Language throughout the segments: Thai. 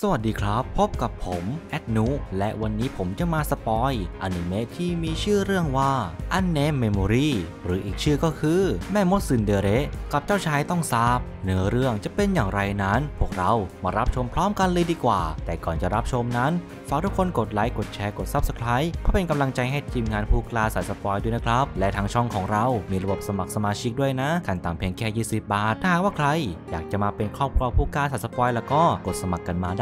สวัสดีครับ พบกับผม แอดนุและวันนี้ผมจะมา สปอยอนิเมะที่มีชื่อเรื่องว่าอันเนมเมมโมรีหรืออีกชื่อก็คือแม่มดซึนเดเรกับเจ้าชายต้องราบเนื้อเรื่องจะเป็นอย่างไรนั้น พวกเรามารับชมพร้อมกันเลยดีกว่า แต่ก่อนจะรับชมนั้น ฝากทุกคนกดไลค์กดแชร์ กด s u b สไครต์เพื่อเป็นกำลังใจให้ทีมงานผู้กล้าสายสปอยด้วยนะครับและทางช่องของเรามีระบบสมัครสมาชิกด้วยนะขั้นต่ำเพียงแค่ 20 บาทถ้าหากว่าใคร อยากจะมาเป็นครอบครัวผู้กล้าสายสปอยแล้วก็กดสมัครกันมาได้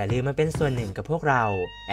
าอย่าลืมมาเป็นส่วนหนึ่งกับพวกเรา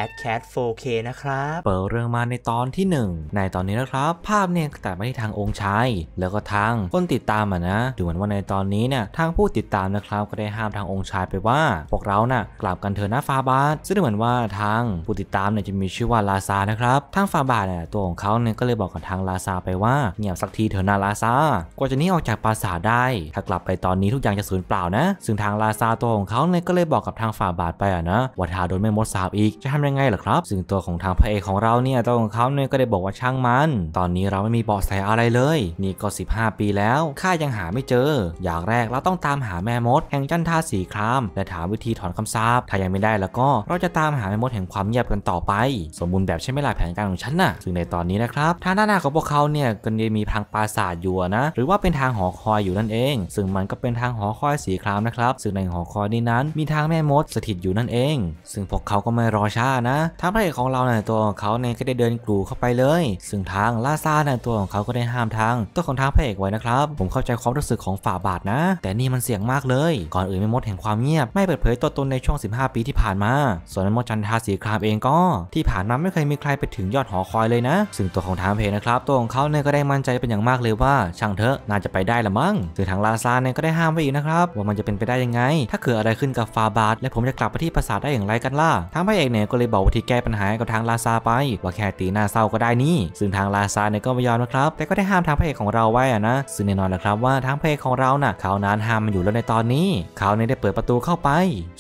a d cat 4k นะครับเปิดเรื่องมาในตอนที่ 1 ในตอนนี้นะครับ ภาพเนี่ยแต่ไม่ทางองค์ชายแล้วก็ทางคนติดตามอ่ะนะดูเหมือนว่าในตอนนี้เนี่ยทางผู้ติดตามนะครับก็ได้ห้ามทางองค์ชายไปว่า พวกเรานะ่ะกลับกันเถอะนะฟาบาสซึ่งเหมือนว่าทางผู้ติดตามเนี่ยจะมีชื่อว่าลาซานะครับทางฟาบาสเนี่ยตัวของเขาเนี่ยก็เลยบอกกับทางลาซาไปว่าเงียบสักทีเถอะนาลาซากว่าจะนี้ออกจากปราสาทได้ ถ้ากลับไปตอนนี้ทุกอย่างจะสูญเปล่านะซึ่งทางลาซาตัวของเขาเนี่ยก็เลยบอกกับทางฟาบาสไปนะว่าถ้าโดนแม่มดสาบอีกจะทำยังไงล่ะครับ ซึ่งตัวของทางพระเอก ของเราเนี่ยตัวของเขาเนี่ยก็ได้บอกว่าช่างมัน ตอนนี้เราไม่มีเบาะแสอะไรเลย นี่ ก็ 15 ปีแล้ว ข้ายังหาไม่เจอ อย่างแรกเราต้องตามหาแม่มด แห่งจันทาสีครามและ ถาม วิธีถอนคำสาบ ถ้ายังไม่ได้แล้วก็เราจะตามหาแม่มดแห่งความเงียบกันต่อไป สมบูรณ์แบบใช่ไหมล่ะแผนการของฉันน่ะ ซึ่งในตอนนี้นะครับทางด้านหน้าของพวกเขาเนี่ยก็ยังมีพังปราสาทอยู่นะ หรือว่าเป็นทางหอคอยอยู่นั่นเอง ซึ่งมันก็เป็นทางหอคอยสีครามนะครับ ซึ่งในหอคอยนี้นั้น มีทางแม่มดสถิตอยู่นั่นนเอง ซึ่ง พวกเขาก็ไม่รอช้านะ ทางพระเอกของเราในตัวของเขาเนี่ยก็ได้เดินกลูเข้าไปเลย ซึ่งทางลาซาในตัวของเขาก็ได้ห้ามทางตัวของทางพระเอกไว้นะครับ ผมเข้าใจความรู้สึกของฝ่าบาทนะ แต่นี่มันเสี่ยงมากเลย ก่อนอื่นไม่มดแห่งความเงียบไม่เปิดเผยตัวตนในช่วง 15 ปีที่ผ่านมา ส่วนมดจันทาสีครามเองก็ที่ผ่านมาไม่เคยมีใครไปถึงยอดหอคอยเลยนะ ซึ่งตัวของทางเพนะครับ ตัวของเขาเนี่ยก็ได้มั่นใจเป็นอย่างมากเลยว่า ช่างเถอะน่าจะไปได้ละมั้งซึ่งทางลาซาเนี่ยก็ได้ห้ามไว้อีกนะครับว่ามันจะเป็นไปได้ยังไง ถ้าเกิดอะไรขึ้นกับฟาบาทและผมจะกลับไปที่ที่ปราสาทได้อย่างไรกันล่ะทางพระเอกเนี่ยก็เลยบอกวิธีแก้ปัญหากับทางลาซาไปว่าแค่ตีหน้าเศร้าก็ได้นี่ ซึ่งทางลาซาเนี่ยก็ไม่ยอมนะครับ แต่ก็ได้ห้ามทางพระเอกของเราไว้อะนะ ซึ่งแน่นอนนะครับว่าทางพระเอกของเราน่ะเขานั้นห้ามมันอยู่แล้วในตอนนี้เขาเนี่ยได้เปิดประตูเข้าไป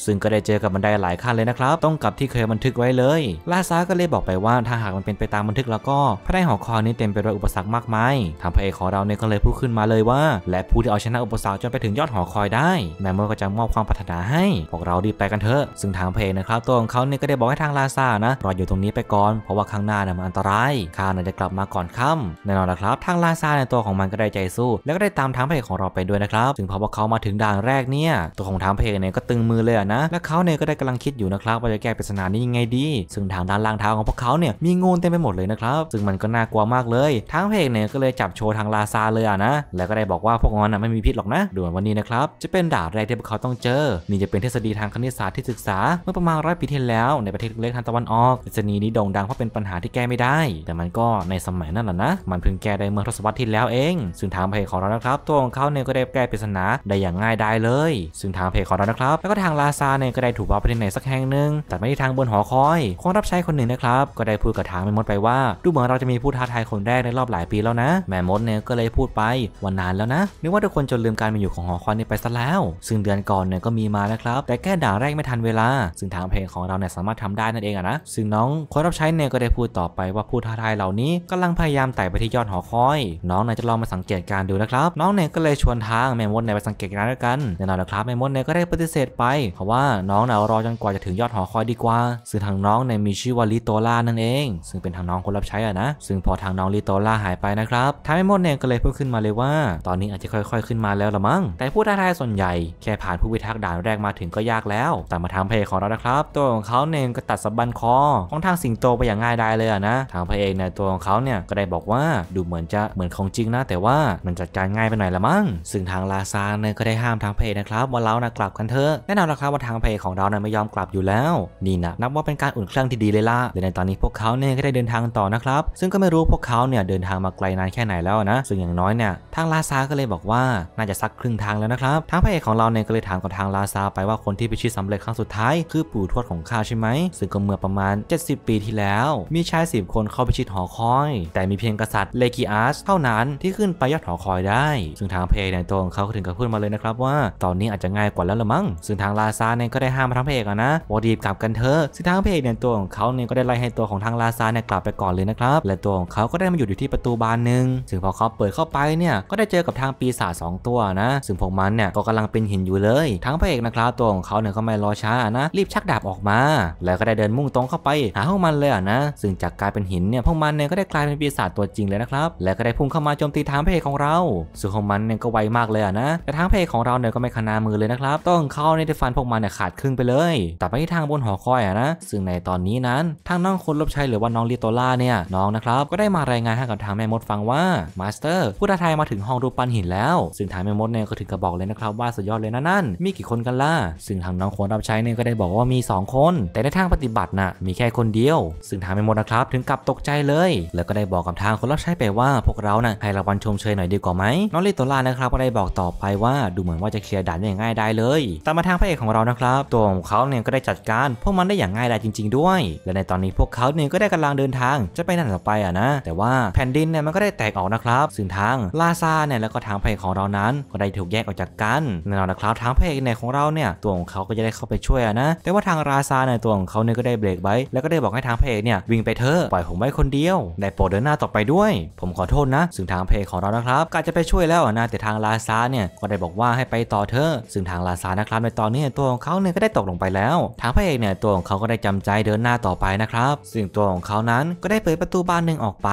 ซึ่งก็ได้เจอกับบันไดหลายขั้นเลยนะครับ ต้องกับที่เคยบันทึกไว้เลย ลาซาก็เลยบอกไปว่าถ้าหากมันเป็นไปตามบันทึกแล้วก็พระเอกหอคอยนี้เต็มไปด้วยอุปสรรคมากมายทางพระเอกของเราเนี่ยก็เลยพูดขึ้นมาเลยว่าและผู้ที่เอาชนะอุปสรรคจนไปถึงยอดหอคอยได้ แมมเมื่อก็จะมอบความปรารถนาให้พวกเราดีไปกันเถอะซึ่งทางเพลนะครับตัวของเขาเนี่ยก็ได้บอกให้ทางลาซานะรออยู่ตรงนี้ไปก่อนเพราะว่าข้างหน้านยมันอันตรายข้าน่าจะกลับมาก่อนค่ำแน่นอนนะครับทางลาซาในตัวของมันก็ได้ใจสู้แล้วก็ได้ตามทางเพลของเราไปด้วยนะครับถึงพอว่าเขามาถึงด่านแรกเนี่ยตัวของทางเพลเนี่ยก็ตึงมือเลยนะและเขาเนี่ยก็ได้กำลังคิดอยู่นะครับ ว่าจะแก้ปริศนานี้ยังไงดีซึ่งทางด้านล่างเท้าของพวกเขาเนี่ยมีงูเต็มไปหมดเลยนะครับซึ่งมันก็น่ากลัวมากเลยทางเพลเนี่ยก็เลยจับโชว์ทางลาซาเลยนะแล้วก็ได้บอกว่าพวกงอนไม่มีพิษหรอกนะด่วนวันนี้นะครับจะเป็นด่านแรกที่พวกเขาต้องเจอนี่จะเป็นทฤษฎีทางคณิตศาสตร์ที่ศึกษษาเมื่อประมาณร้อยปีที่แล้วในประเทศเล็กทางตะวันออกดัชนีนี้โด่งดัง เพราะเป็นปัญหาที่แก้ไม่ได้ แต่มันก็ในสมัยนั้นแหละนะมันเพิ่งแก้ได้เมื่อทศวรรษที่แล้วเอง ซึ่งทางเพจของเรานะครับตัวของเขาเนี่ยก็ได้แก้ปริศนาได้อย่างง่ายดายเลย ซึ่งทางเพจของเรานะครับ แล้วก็ทางลาซาเนี่ยก็ได้ถูกวางไปในไหนสักแห่งหนึ่งแต่ไม่ได้ทางบนหอคอยคนรับใช้คนหนึ่งนะครับ ก็ได้พูดกับทางแมมมดไปว่า ดูเหมือนเราจะมีผู้ท้าทายคนแรกในรอบหลายปีแล้วนะ แมมมดเนี่ยก็เลยพูดไปวันนานแล้วนะนึกว่าทุกคนจนลืมการมาอยู่ของหอคอยนี้ไปซะแล้ว ซึ่งเดือนก่อนเนี่ยก็มีมานะครับแต่แก้ด่าแรกไม่ทันเวลลาซึ่งทางเพลงของเราเนี่ยสามารถทำได้นั่นเองอะนะซึ่งน้องคนรับใช้เนี่ยก็ได้พูดต่อไปว่าผู้ท้าทายเหล่านี้กำลังพยายามไต่ไปที่ยอดหอคอย น้องนายจะลองมาสังเกตการดูนะครับ น้องเนี่ยก็เลยชวนทางแม่มดเนี่ยไปสังเกตการด้วยกันแน่นอนนะครับแม่มดเนี่ยก็ได้ปฏิเสธไป เพราะว่าน้องเนี่ยรอจนกว่าจะถึงยอดหอคอยดีกว่าซึ่งทางน้องเนี่ยมีชื่อว่าลิโตล่านั่นเอง ซึ่งเป็นทางน้องคนรับใช้อะนะซึ่งพอทางน้องลิโตล่าหายไปนะครับทางแม่มดเนี่ยก็เลยพูดขึ้นมาเลยว่า ตอนนี้อาจจะค่อยๆขึ้นมาแล้วละมั้งแต่ผู้ท้าทายส่วนใหญ่แค่ผ่านผู้พิทักษ์ด่านแรกมาถึงก็ยากแล้วแต่มาทํพรเพลของเรานะครับตัวของเขาเนี่ยก็ตัดสบันคอของทางสิงโตไปอย่างง่ายดายเลยนะทางพระเอกในตัวของเขาเนี่ยก็ได้บอกว่าดูเหมือนจะเหมือนของจริง นะ แต่ว่ามันจัดการง่ายไปหน่อยละมั้งซึ่งทางลาซานเนี่ยก็ได้ห้ามทางพระเอกนะครับว่าเรานะกลับกันเถอะแน่นอนนะครับว่าทางพระเอกของเราเนี่ยไม่ยอมกลับอยู่แล้ว นี่นะนับว่าเป็นการอุ่นเครื่องที่ดีเลยล่ะและในตอนนี้พวกเขาเนี่ยก็ได้เดินทางต่อนะครับ ซึ่งก็ไม่รู้พวกเขาเนี่ยเดินทางมาไกลนานแค่ไหนแล้วนะซึ่งอย่างน้อยเนี่ยทางลาซาก็เลยบอกว่าน่าจะสักครึ่งทางแล้วนะครับทางพระเอกของเราเนี่ยก็เลยถามกับทางลาซาไปว่าคนที่ไปชี้สำเร็จครั้งสุด้ายคือปู่ทวดของข้าใช่ไหม ซึ่งก็เมื่อประมาณ 70 ปีที่แล้ว มีชายสิบคนเข้าไปชิดหอคอย แต่มีเพียงกษัตริย์เลกิอัสเท่านั้นที่ขึ้นไปยอดหอคอยได้ ซึ่งทางเพย์ในตัวของเขาถึงกับพูดมาเลยนะครับว่า ตอนนี้อาจจะง่ายกว่าแล้วละมั้ง ซึ่งทางลาซาเนี่ยก็ได้ห้ามทางเพย์นะว่าดีบกลับกันเถอะซึ่งทางเพย์ในตัวของเขาเนี่ยก็ได้ไล่ให้ตัวของทางลาซาเนี่ยกลับไปก่อนเลยนะครับ และตัวของเขาก็ได้มาหยุดอยู่ที่ประตูบานหนึ่งซึ่งพอเขาเปิดเข้าไปเนี่ย ก็ได้เจอกับทางปีศาจสองตัวนะซึ่งพวกมันเนี่ยก็กำลังเป็นหินอยู่เลยทั้งพย์นะครับตัวของเขาเนี่ยก็ไม่รอช้าอะนะรีบชักดาบออกมา แล้วก็ได้เดินมุ่งตรงเข้าไปหาพวกมันเลยอะนะซึ่งจากกลายเป็นหินเนี่ยพวกมันเนี่ยก็ได้กลายเป็นปีศาจตัวจริงเลยนะครับแล้วก็ได้พุ่งเข้ามาโจมตีทางเพกของเราส่วนของมันเนี่ยก็ไวมากเลยอะนะแต่ทางเพกของเราเนี่ยก็ไม่ขนามือเลยนะครับต้องเข้าในเดฟันพวกมันเนี่ยขาดครึ่งไปเลยแต่ไปที่ทางบนหอคอยอะนะซึ่งในตอนนี้นั้นทางน้องคนลบชัยหรือว่าน้องลิโตล่าเนี่ยน้องนะครับก็ได้มารายงานให้กับทางแม่มดฟังว่ามาสเตอร์ผู้ท้าทายมาถึงห้องรูปปั้นหินแล้วซึ่งทางแม่มดเนี่ยก็ถึงกับบอกเลยนะครับว่าสุดยอดเลยนะนั่นมีกี่คนกันล่ะซึ่งทางน้องคนรับใช้เนี่ยก็ได้บอกว่ามี 2 คน แต่ในทางปฏิบัตินะ่ะมีแค่คนเดียว ซึ่งทางเมโมนะครับถึงกับตกใจเลย แล้วก็ได้บอกกับทางคนรับใช้ไปว่าพวกเรานะ่ะให้รางวัลชมเชยหน่อยดีกว่าไหมน้องลิโตล่านะครับก็ได้บอกต่อไปว่าดูเหมือนว่าจะเคลียร์ด่านได้อย่างง่ายได้เลยแต่มาทางพระเอกของเรานะครับตัวของเขาเนี่ยก็ได้จัดการ พวกมันได้อย่างง่ายดายจริง ๆ ด้วย และในตอนนี้พวกเขาเนี่ยก็ได้กำลังเดินทาง จะไปนั่นต่อไปอ่ะนะแต่ว่าแผ่นดินเนี่ยมันก็ได้แตกออกนะครับซึ่งทางลาซาเนี่ยแล้วก็ทางพระเอกของเรานั้นก็ได้ถูกแยกออกจากกันแน่นอนนะครับทางพระเอกในของเราเนี่ยตัวของเขาก็จะได้เข้าไปช่วยนะแต่ว่าทางราซาในตัวของเขาเนี่ยก็ได้เบรกไว้แล้วก็ได้บอกให้ทางพเอกเนี่ยวิ่งไปเถอะปล่อยผมไว้คนเดียวได้โปรดเดินหน้าต่อไปด้วย ผมขอโทษนะซึ่งทางพเอกของเรานะครับก็จะไปช่วยแล้วนะแต่ทางราซาเนี่ยก็ได้บอกว่าให้ไปต่อเถอะซึ่งทางราซานะครับ ในตอนนี้ตัวของเขาเนี่ยก็ได้ตกลงไปแล้ว ทางพเอกเนี่ยตัวของเขาก็ได้จำใจเดินหน้าต่อไปนะครับซึ่งตัวของเขานั้นก็ได้เปิดประตูบานหนึ่งออกไป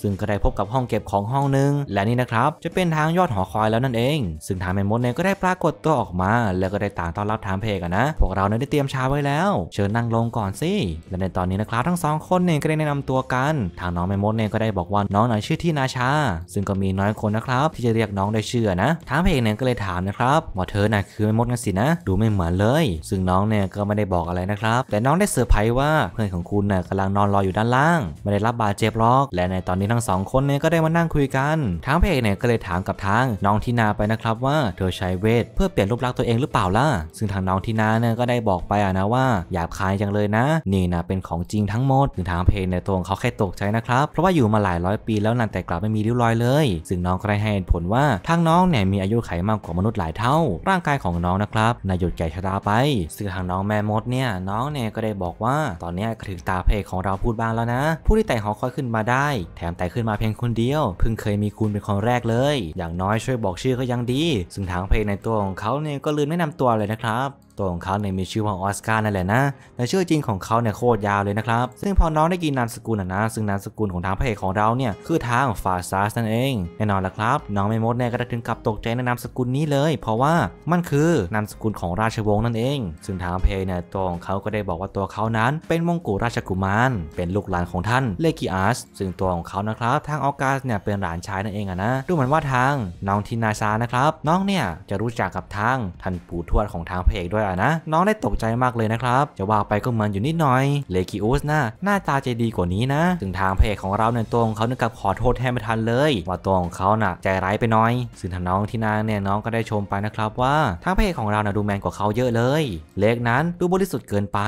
ซึ่งก็ได้พบกับห้องเก็บของห้องหนึ่งและนี่นะครับจะเป็นทางยอดหอคอยแล้วนั่นเอง ซึ่งทางเมมมดเนี่ยก็ได้ปรากฏตัวออกมา แล้วก็ได้ต่างต้อนรับทางเพกนะพวกเราเราเนี่ยได้เตรียมชาไว้แล้ว เชิญนั่งลงก่อนสิและในตอนนี้นะครับทั้งสองคนเนี่ยก็ได้แนะนำตัวกันทางน้องแม่มดเนี่ยก็ได้บอกว่าน้องหน่อยชื่อที่นาชาซึ่งก็มีน้อยคนนะครับที่จะเรียกน้องได้ชื่อนะทางพเพจเนี่ยก็เลยถามนะครับว่าเธอน่ะคือแม่มดกันสินะ ดูไม่เหมือนเลย ซึ่งน้องเนี่ยก็ไม่ได้บอกอะไรนะครับแต่น้องได้เสือภัยว่าเพื่อนของคุณน่ะกำลังนอนรออยู่ด้านล่าง ไม่ได้รับบาดเจ็บหรอกและในตอนนี้ทั้งสองคนเนี่ยก็ได้มานั่งคุยกันทางพเพจเนี่ยก็เลยถามกับทางน้องที่นาไปนะครับ ว่าเธอใช้เวทเพื่อเปลี่ยนรูปลักษณ์ตัวเองหรือเปล่าล่ะซึ่งทางน้องที่นาเนี่ยก็ไได้บอกไปอะนะว่าหยาบคายจังเลยนะ นี่นะเป็นของจริงทั้งหมด ถึงทางเพจในตัวเขาแค่ตกใจนะครับเพราะว่าอยู่มาหลายร้อยปี แล้วนันแต่กลับไม่มีริ้วรอยเลย ซึ่งน้องก็ได้ให้ผลว่าทางน้องเนี่ยมีอายุไขมากกว่ามนุษย์หลายเท่าร่างกายของน้องนะครับนายหยดแก่ชราไป ซึ่งทางน้องแม่มดเนี่ย น้องเนี่ยก็ได้บอกว่า ตอนนี้ถึงตาเพจของเราพูดบ้างแล้วนะผู้ที่แต่หอคอยขึ้นมาได้ แถมแต่ขึ้นมาเพียงคนเดียวเพิ่งเคยมีคุณเป็นคนแรกเลย อย่างน้อยช่วยบอกชื่อ ก็ยังดี ซึ่งทางเพจในตัวของเขาเนี่ยก็ลืมแนะนำตัวเลยนะครับตัวของเขาเนี่ยมีชื่อว่าออสการ์นั่นแหละนะ แต่ชื่อจริงของเขาเนี่ยโคตรยาวเลยนะครับซึ่งพอน้องได้กินนามสกุลนะนะซึ่งนามสกุลของทางพระเอกของเราเนี่ยคือทางฟาซัสนั่นเองแน่นอนละครับน้องไม่มดเนี่ยก็ได้ถึงกับตกใจในนามสกุลนี้เลย เพราะว่ามันคือนามสกุลของราชวงศ์นั่นเอง ซึ่งทางเพเนี่ยตัวของเขาก็ได้บอกว่าตัวเขานั้น เป็นมงกุฎราชกุมารเป็นลูกหลานของท่านเลกิอัสซึ่งตัวของเขานะครับ ทางออสการ์เนี่ยเป็นหลานชายนั่นเองอะนะดูเหมือนว่าทางน้องทินาซานะครับน้องเนี่ยจะรู้จักกับทางท่านปู่ทวดของทางพระเอกด้วยอะนะน้องได้ตกใจมากเลยนะครับ จะว่าไปก็เหมือนอยู่นิดหน่อยเลคิอุสนะาหน้าตาใจดีกว่านี้นะ ถึงทางพเพจของเราเนี่ยตัวของเขาเนี่ยกับขอโทษแทนไม่ทันเลย ว่าตัวของเขาน่ะใจร้ายไปหน่อยซึ่งทางน้องที่นางเนี่ยน้องก็ได้ชมไปนะครับ ว่าทางพเพจของเราน่ะดูแมนกว่าเขาเยอะเลย เล็กนั้นดูบริสุทธิ์เกินไป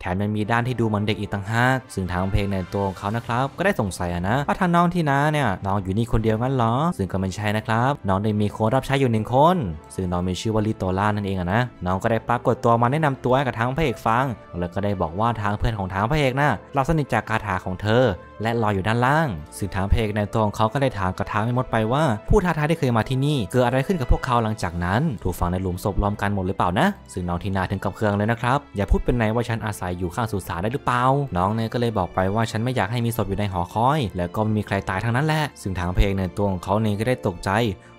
แถมยังมีด้านที่ดูเหมือนเด็กอีกต่างหากซึ่งทางเพลงในตัวของเขานะครับก็ได้สงสัยนะว่าทางน้องที่นาเนี่ยน้องอยู่นี่คนเดียวงั้นหรอ ซึ่งก็ไม่ใช่นะครับ น้องได้มีคนรับใช้อยู่หนึ่งคนซึ่งน้องมีชื่อว่าลิโตล่านั่นเองนะน้องก็ได้ปรับากฏตัวมาแนะนำตัว้กับทางพระเอกฟัง แล้วก็ได้บอกว่าทางเพื่อนของทางพระเอกนะ่ะเราสนิทจากคาถาของเธอและลอยอยู่ด้านล่างซึ่งถามเพกในตัวของเขาก็ได้ถามกระทาไม่มดไปว่าผู้ท้าทายที่เคยมาที่นี่ เกิดอะไรขึ้นกับพวกเขาหลังจากนั้น ถูกฝังในหลุมศพล้อมกันหมดหรือเปล่านะ ซึ่งน้องทีนาถึงกับเครืองเลยนะครับ อย่าพูดเป็นไหนว่าฉันอาศัยอยู่ข้างสุสานได้หรือเปล่า น้องเนี่ยก็เลยบอกไปว่าฉันไม่อยากให้มีศพอยู่ในหอคอย แล้วก็ไม่มีใครตายทั้งนั้นแหละซึ่งทางเพลงในตัวของเขาเนี่ยก็ได้ตกใจ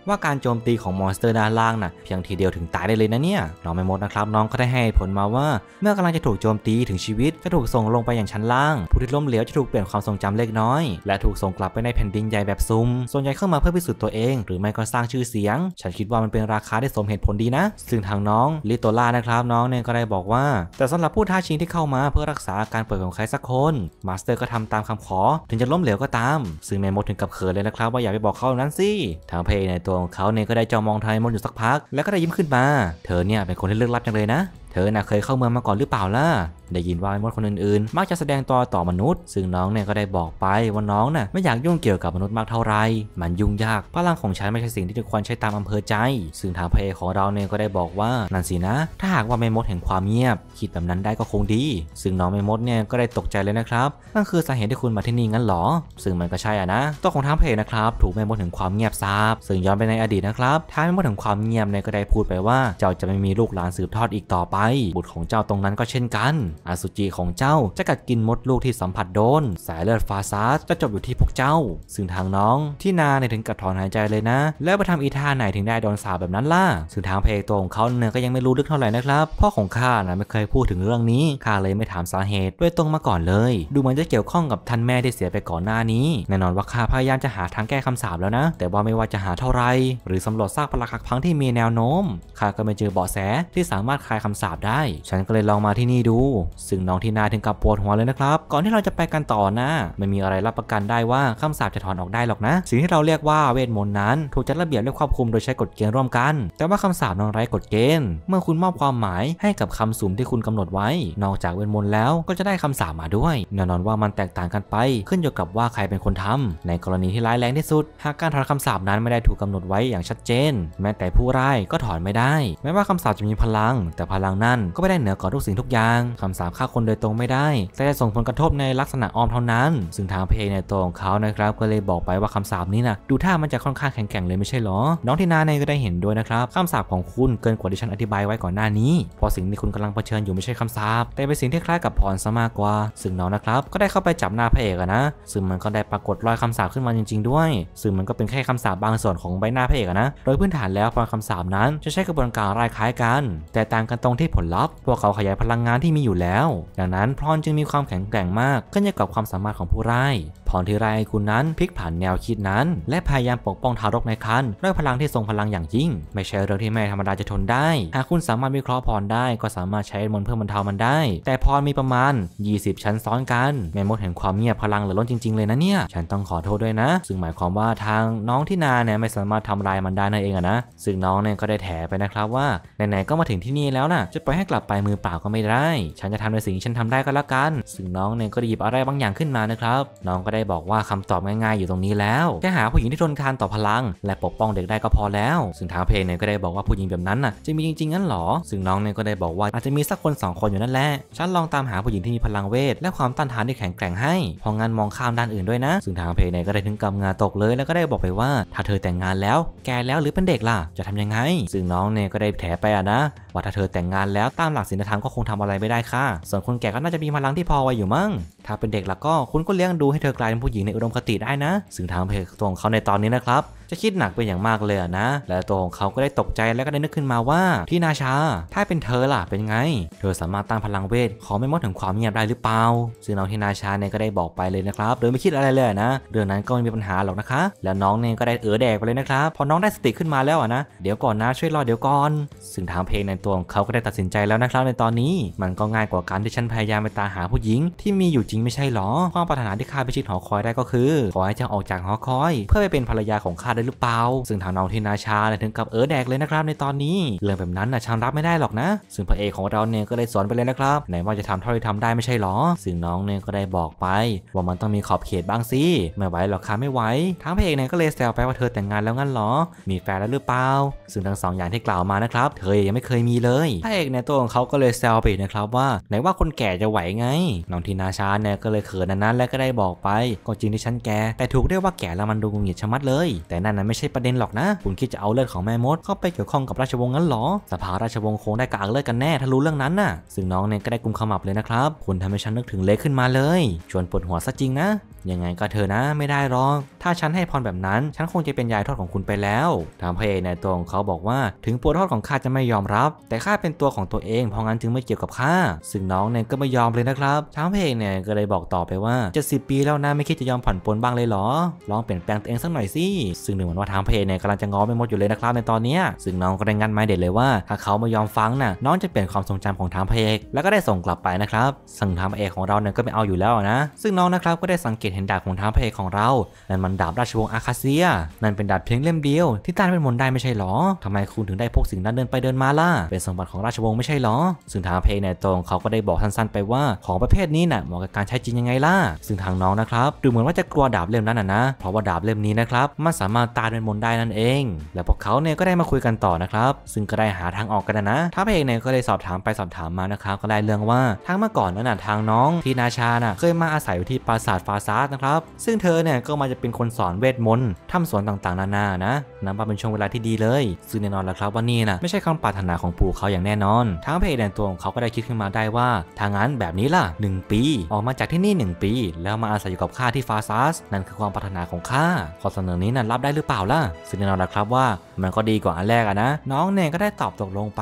ว่าการโจมตีของมอนสเตอร์ด้านล่างนะ่ะเพียงทีเดียวถึงตายได้เลยนะเนี่ยน้องไม่มดนะครับน้องก็ได้ให้ผลมาว่า เมื่อกำลังจะถูกโจมตีถึงชีวิตจะถูกส่งลงไปอย่างชั้นล่างผู้ที่ล้มเหลวจะถูกเปลี่ยนความทรงจเล็กน้อย และถูกส่งกลับไปในแผ่นดินใหญ่แบบซุ้ม ส่วนใหญ่เข้ามาเพื่อพิสูจน์ตัวเองหรือไม่ก็สร้างชื่อเสียง ฉันคิดว่ามันเป็นราคาที่สมเหตุผลดีนะ ซึ่งทางน้องลิโตล่านะครับน้องเนี่ยก็ได้บอกว่า แต่สำหรับผู้ท้าชิงที่เข้ามาเพื่อรักษาการเปิดของใครสักคน มาสเตอร์ก็ทำตามคำขอถึงจะล้มเหลวก็ตาม ซึ่งแมมดถึงกับเขินเลยนะครับว่าอย่าไปบอกเขานั้นสิทางเพยในตัวของเขาเนี่ยก็ได้จ้องมองไทมดอยู่สักพักแล้วก็ได้ยิ้มขึ้นมา เธอเนี่ยเป็นคนที่เลือกลับจังเลยนะเธอน่ะเคยเข้าเมืองมาก่อนหรือเปล่าล่ะ ได้ยินว่ามดคนอื่นๆ มักจะแสดงตัวต่อมนุษย์ ซึ่งน้องเนี่ยก็ได้บอกไปว่าน้องน่ะไม่อยากยุ่งเกี่ยวกับมนุษย์มากเท่าไรมันยุ่งยาก พลังของฉันไม่ใช่สิ่งที่ทุกคนใช้ตามอำเภอใจซึ่งทางพระเอกของเราเนี่ยก็ได้บอกว่านั่นสินะ ถ้าหากว่าไม่มดแห่งความเงียบคิดแบบนั้นได้ก็คงดี ซึ่งน้องไม่มดเนี่ยก็ได้ตกใจเลยนะครับนั่นคือสาเหตุที่คุณมาที่นี่งั้นหรอ ซึ่งมันก็ใช่อ่ะนะตัวของทางพระเอกนะครับถูกแม่มดแห่งความเงียบทราบซึ่งย้อนไปในอดีตนะครับท้ายแม่มดแห่งความเงียบเนี่ยก็ได้พูดไปว่าเจ้าจะไม่มีลูกหลานสืบทอดอีกต่อไปบุตรของเจ้าตรงนั้นก็เช่นกันอาสุจิของเจ้าจะกัดกินมดลูกที่สัมผัสโดน สายเลือดฟาซาสจะจบอยู่ที่พวกเจ้าซึ่งทางน้องที่นาในถึงกระถอนหายใจเลยนะ แล้วไปทำอีท่าไหนถึงได้โดนสาแบบนั้นล่ะซึ่งทางเพลงตัวของเขาเนี่ยก็ยังไม่รู้ลึกเท่าไหร่นะครับพ่อของข้านะไม่เคยพูดถึงเรื่องนี้ข้าเลยไม่ถามสาเหตุด้วยตรงมาก่อนเลย ดูเหมือนจะเกี่ยวข้องกับท่านแม่ที่เสียไปก่อนหน้านี้แน่นอนว่าข้าพยายามจะหาทางแก้คำสาบแล้วนะแต่ว่าไม่ว่าจะหาเท่าไรหรือสำรวจซากปราคักพังที่มีแนวโน้มข้าก็ไม่เจอเบาะแสที่สามารถคลายคำสาบาบได้ฉันก็เลยลองมาที่นี่ดู ซึ่งน้องที่นาถึงกับปวดหัวเลยนะครับ ก่อนที่เราจะไปกันต่อนะไม่มีอะไรรับประกันได้ว่าคำสาบจะถอนออกได้หรอกนะ สิ่งที่เราเรียกว่าเวทมนต์นั้น ถูกจัดระเบียบและควบคุม โดยใช้กฎเกณฑ์ร่วมกัน แต่ว่าคำสาบน้องไร้กฎเกณฑ์ เมื่อคุณมอบความหมายให้กับคำสุ่มที่คุณกำหนดไว้ นอกจากเวทมนต์แล้วก็จะได้คำสาบมาด้วย แน่นอนว่ามันแตกต่างกันไปขึ้นอยู่กับว่าใครเป็นคนทำในกรณีที่ร้ายแรงที่สุด หากการถอนคำสาบนั้นไม่ได้ถูกกำหนดไว้อย่างชัดเจน แม้แต่ผู้ร้ายก็ถอนไม่ได้ แม้ว่าคำสาบจะมีพลัง แต่พลังนั้นก็ไม่ได้เหนือกว่าทุกสิ่งทุกอย่างคำสาปฆ่าคนโดยตรงไม่ได้ แต่จะส่งผลกระทบในลักษณะออมเท่านั้น ซึ่งทางพเพในตัวของเขานะครับ ก็เลยบอกไปว่าคำสาปนี้นะดูท่ามันจะค่อนข้างแข็งแกร่งเลยไม่ใช่หรอ น้องที่นาในก็ได้เห็นด้วยนะครับคำสาปของคุณเกินกว่าที่ฉันอธิบายไว้ก่อนหน้านี้เพราะสิ่งที่คุณกำลังเผชิญอยู่ไม่ใช่คำสาปแต่เป็นสิ่งที่คล้ายกับพรซะมากกว่า ซึ่งน้องนะครับ ก็ได้เข้าไปจับหน้าพระเอกนะ ซึ่งมันก็ได้ปรากฏรอยคำสาปขึ้นมาจริง ๆด้วย ซึ่งมันก็เป็นแค่คำสาปบางส่วนของใบหน้าพระเอกนะ โดยพื้นฐานแล้วพรคำสาปนั้นจะใช้กระบวนการรายคล้ายกัน แต่ต่างกันตรงที่ผลลัพธ์พวกเขาขยายพลังงานที่มีอยู่แล้ว ดังนั้นพรอนจึงมีความแข็งแกร่งมากขึ้นอยู่กับความสามารถของผู้ร้ายรที่ไรไอคุณนั้น พลิกผันแนวคิดนั้น และพยายามปกป้องทารกในครรภ์ด้วยพลังที่ทรงพลังอย่างยิ่งไม่ใช่เรื่องที่แม่ธรรมดาจะทนได้หากคุณสามารถวิเคราะห์พรได้ ก็สามารถใช้มนเพื่อบรรเทามันได้ แต่พรมีประมาณ 20 ชั้นซ้อนกันแม่มดเห็นความเงียบพลังเหลือล้นจริงๆเลยนะเนี่ยฉันต้องขอโทษด้วยนะ ซึ่งหมายความว่าทางน้องที่นาเนี่ยไม่สามารถทำลายมันได้นั่นเองอะนะซึ่งน้องเนี่ยก็ได้แถไปนะครับ ว่าไหนๆก็มาถึงที่นี่แล้วน่ะจะปล่อยให้กลับไปมือเปล่าก็ไม่ได้ ฉันจะทำในสิ่งที่ฉันทำได้ก็แล้วกันซึ่งน้องเนี่ยก็ได้หยิบอะไรบางอย่างขึ้นมานะครับน้องก็ไดบอกว่าคำตอบง่ายๆอยู่ตรงนี้แล้วแค่หาผู้หญิงที่ทนทานต่อพลัง และปกป้องเด็กได้ก็พอแล้วซึ่งทางเพลเนี่ยก็ได้บอกว่าผู้หญิงแบบนั้นน่ะจะมีจริงๆงั้นหรอซึ่งน้องเนี่ยก็ได้บอกว่า อาจจะมีสักคน2คนอยู่นั่นแหละฉันลองตามหาผู้หญิงที่มีพลังเวทและความต้านทานที่แข็งแกร่งให้พองานมองข้ามด้านอื่นด้วยนะซึ่งทางเพลเนี่ยก็ได้ถึงกำงาตกเลย แล้วก็ได้บอกไปว่า ถ้าเธอแต่งงานแล้ว แกแล้วหรือเป็นเด็กล่ะจะทำยังไงซึ่งน้องเนี่ยก็ได้แถไปอ่ะนะว่าถ้าเธอแต่งงานแล้วตามหลักศีลธรรมก็คงทำอะไรไม่ได้ค่ะส่วนคนแก่ก็น่าจะมีพลังที่พอไว้อยู่มั้งถ้าเป็นเด็กแล้วก็คุณก็เลี้ยงดูให้เธอกลายเป็นผู้หญิงในอุดมคติได้นะซึ่งทางเพจตรงเขาในตอนนี้นะครับจะคิดหนักเป็นอย่างมากเลยนะ และตัวของเขาก็ได้ตกใจแล้วก็ได้นึกขึ้นมาว่าที่นาชาถ้าเป็นเธอล่ะเป็นไง เธอสามารถตั้งพลังเวทของไม่มดถึงความเงียบได้หรือเปล่า ซึ่งน้องที่นาชาเนี่ยก็ได้บอกไปเลยนะครับโดยไม่คิดอะไรเลยนะเรื่องนั้นก็ไม่มีปัญหาหรอกนะคะ แล้วน้องเนี่ยก็ได้เออแดกไปเลยนะครับพอน้องได้สติขึ้นมาแล้วนะเดี๋ยวก่อนนะช่วยรอเดี๋ยวก่อนซึ่งทางเพลงในตัวของเขาก็ได้ตัดสินใจแล้วนะครับในตอนนี้มันก็ง่ายกว่าการที่ฉันพยายามไปตามหาผู้หญิง ที่มีอยู่จริงไม่ใช่หรอความปรารถนาที่ข้าไปชิดหอคอยได้ก็คือขอให้เจ้าออกจากหอคอยเพื่อไปเป็นภรรยาของข้าดหรือเปล่าซึ่งทางน้องที่นาชาถึงกับเออแดกเลยนะครับ ในตอนนี้เรื่องแบบนั้นนะชางรับไม่ได้หรอกนะ ซึ่งพระเอกของเราเนี่ยก็เลยสอนไปเลยนะครับไหนว่าจะทำเท่าที่ทำได้ไม่ใช่หรอซึ่งน้องเนี่ยก็ได้บอกไป ว่ามันต้องมีขอบเขตบ้างสิไม่ไหวหรอกค่ะไม่ไหวทางพระเอกเนี่ยก็เลยแซวไปว่าเธอแต่งงานแล้วงั้นหรอ มีแฟนแล้วหรือเปล่าซึ่งทั้งสองอย่างที่กล่าวมานะครับเธอยังไม่เคยมีเลยพระเอกในตัวของเขาก็เลยแซวไปนะครับ ว่าไหนว่าคนแก่จะไหวไงน้องทีนาชาเนี่ยก็เลยเขินนั้น และก็ได้บอกไปก็จริงที่ฉันแก่แต่ถูกเรียกว่าแก่แล้วมันดูงุนงยดชะมัดเลยแนั่นน่ะไม่ใช่ประเด็นหรอกนะคุณคิดจะเอาเลือดของแม่มดเข้าไปเกี่ยวข้องกับราชวงศ์งั้นหรอสภาราชวงศ์คงได้กากเลือดกันแน่ ถ้ารู้เรื่องนั้นน่ะซึ่งน้องเนี่ยก็ได้กุมขมับเลยนะครับคุณทำให้ฉันนึกถึงเล็กขึ้นมาเลยชวนปวดหัวซะจริงนะ ยังไงก็เธอนะไม่ได้หรอกถ้าฉันให้พรแบบนั้น ฉันคงจะเป็นยายทอดของคุณไปแล้วทางพระเอกในตัวของเขาบอกว่าถึงปวดทอดของข้าจะไม่ยอมรับ แต่ข้าเป็นตัวของตัวเองเพราะงั้นถึงไม่เกี่ยวกับข้าซึ่งน้องเนี่ยก็ไม่ยอมเลยนะครับทางพระเอกเนี่ยก็เลยบอกต่อไปว่า70ปีแล้วนะไม่คิดจะยอมผ่อนปลนบ้างเลยหรอ ลองเปลี่ยนแปลงตัวเองสักหน่อยสิซึนึ่งเหมือนว่าทางพเอกเนี่ยกำลังจะง้อไม่หมดอยู่เลยนะครับในตอนนี้ซึ่งน้องก็ได้งันไม้เด็ดเลยว่าถ้าเขาไม่ยอมฟังนะ่ะน้องจะเปลี่ยนความทรงจำของทางพเอกแล้วก็ได้ส่งกลับไปนะครับสั่งทางพเอกของเราเนี่ยก็ไม่เอาอยู่แล้วนะ ซึ่งน้องนะครับก็ได้สังเกตเห็นดาบของทางพเอกของเรานั่นมันดาบราชวงศ์อาคาเซีย นั่นเป็นดาบเพียงเล่มเดียวที่ต้านเป็นมนได้ไม่ใช่หรอทำไมคุณถึงได้พกสิ่งนั้นเดินไปเดินมาล่ะเป็นสมบัติของราชวงศ์ไม่ใช่หรอซึ่งทางพเอกในตรงเขาก็ได้บอกสั้นๆ ไปว่าของประเภทนี้น่ะเหมาะกับการใช้จริงยังไงล่ะซึ่งทางน้องนะครับดูเหมือนว่า จะกลัวดาบเล่มนั้นนะเพราะว่าดาบเล่มนี้นะครับมันสามารถตาเป็นมนได้นั่นเอง แล้วพวกเขาเนี่ยก็ได้มาคุยกันต่อนะครับ ซึ่งก็ได้หาทางออกกันนะท้าพเอกเนี่ยก็เลยสอบถามไปสอบถามมานะครับก็ได้เรื่องว่า ทางเมื่อก่อนนั้นทางน้องทีนาชาน่ะเคยมาอาศัยอยู่ที่ปราสาทฟาซาสนะครับ ซึ่งเธอเนี่ยก็มาจะเป็นคนสอนเวทมนต์ทำสวนต่าง ๆ นานานะนับว่าเป็นช่วงเวลาที่ดีเลยซึ่งแน่นอนแล้วครับว่านี่นะไม่ใช่ความปรารถนาของปู่เขาอย่างแน่นอนทางเพกในตัวของเขาก็ได้คิดขึ้นมาได้ว่าทางนั้นแบบนี้ล่ะ 1 ปีออกมาจากที่นี่ 1 ปี แล้วมาอาศัยอยู่กับข้าที่ฟาซัสนั่นคือความปรารถนาของข้าข้อเสนอนี้นั้นรับไดหรือเปล่าล่ะ ซึ่งแน่นอนนะครับว่ามันก็ดีกว่าอันแรกอะนะ น้องเนียก็ได้ตอบตกลงไป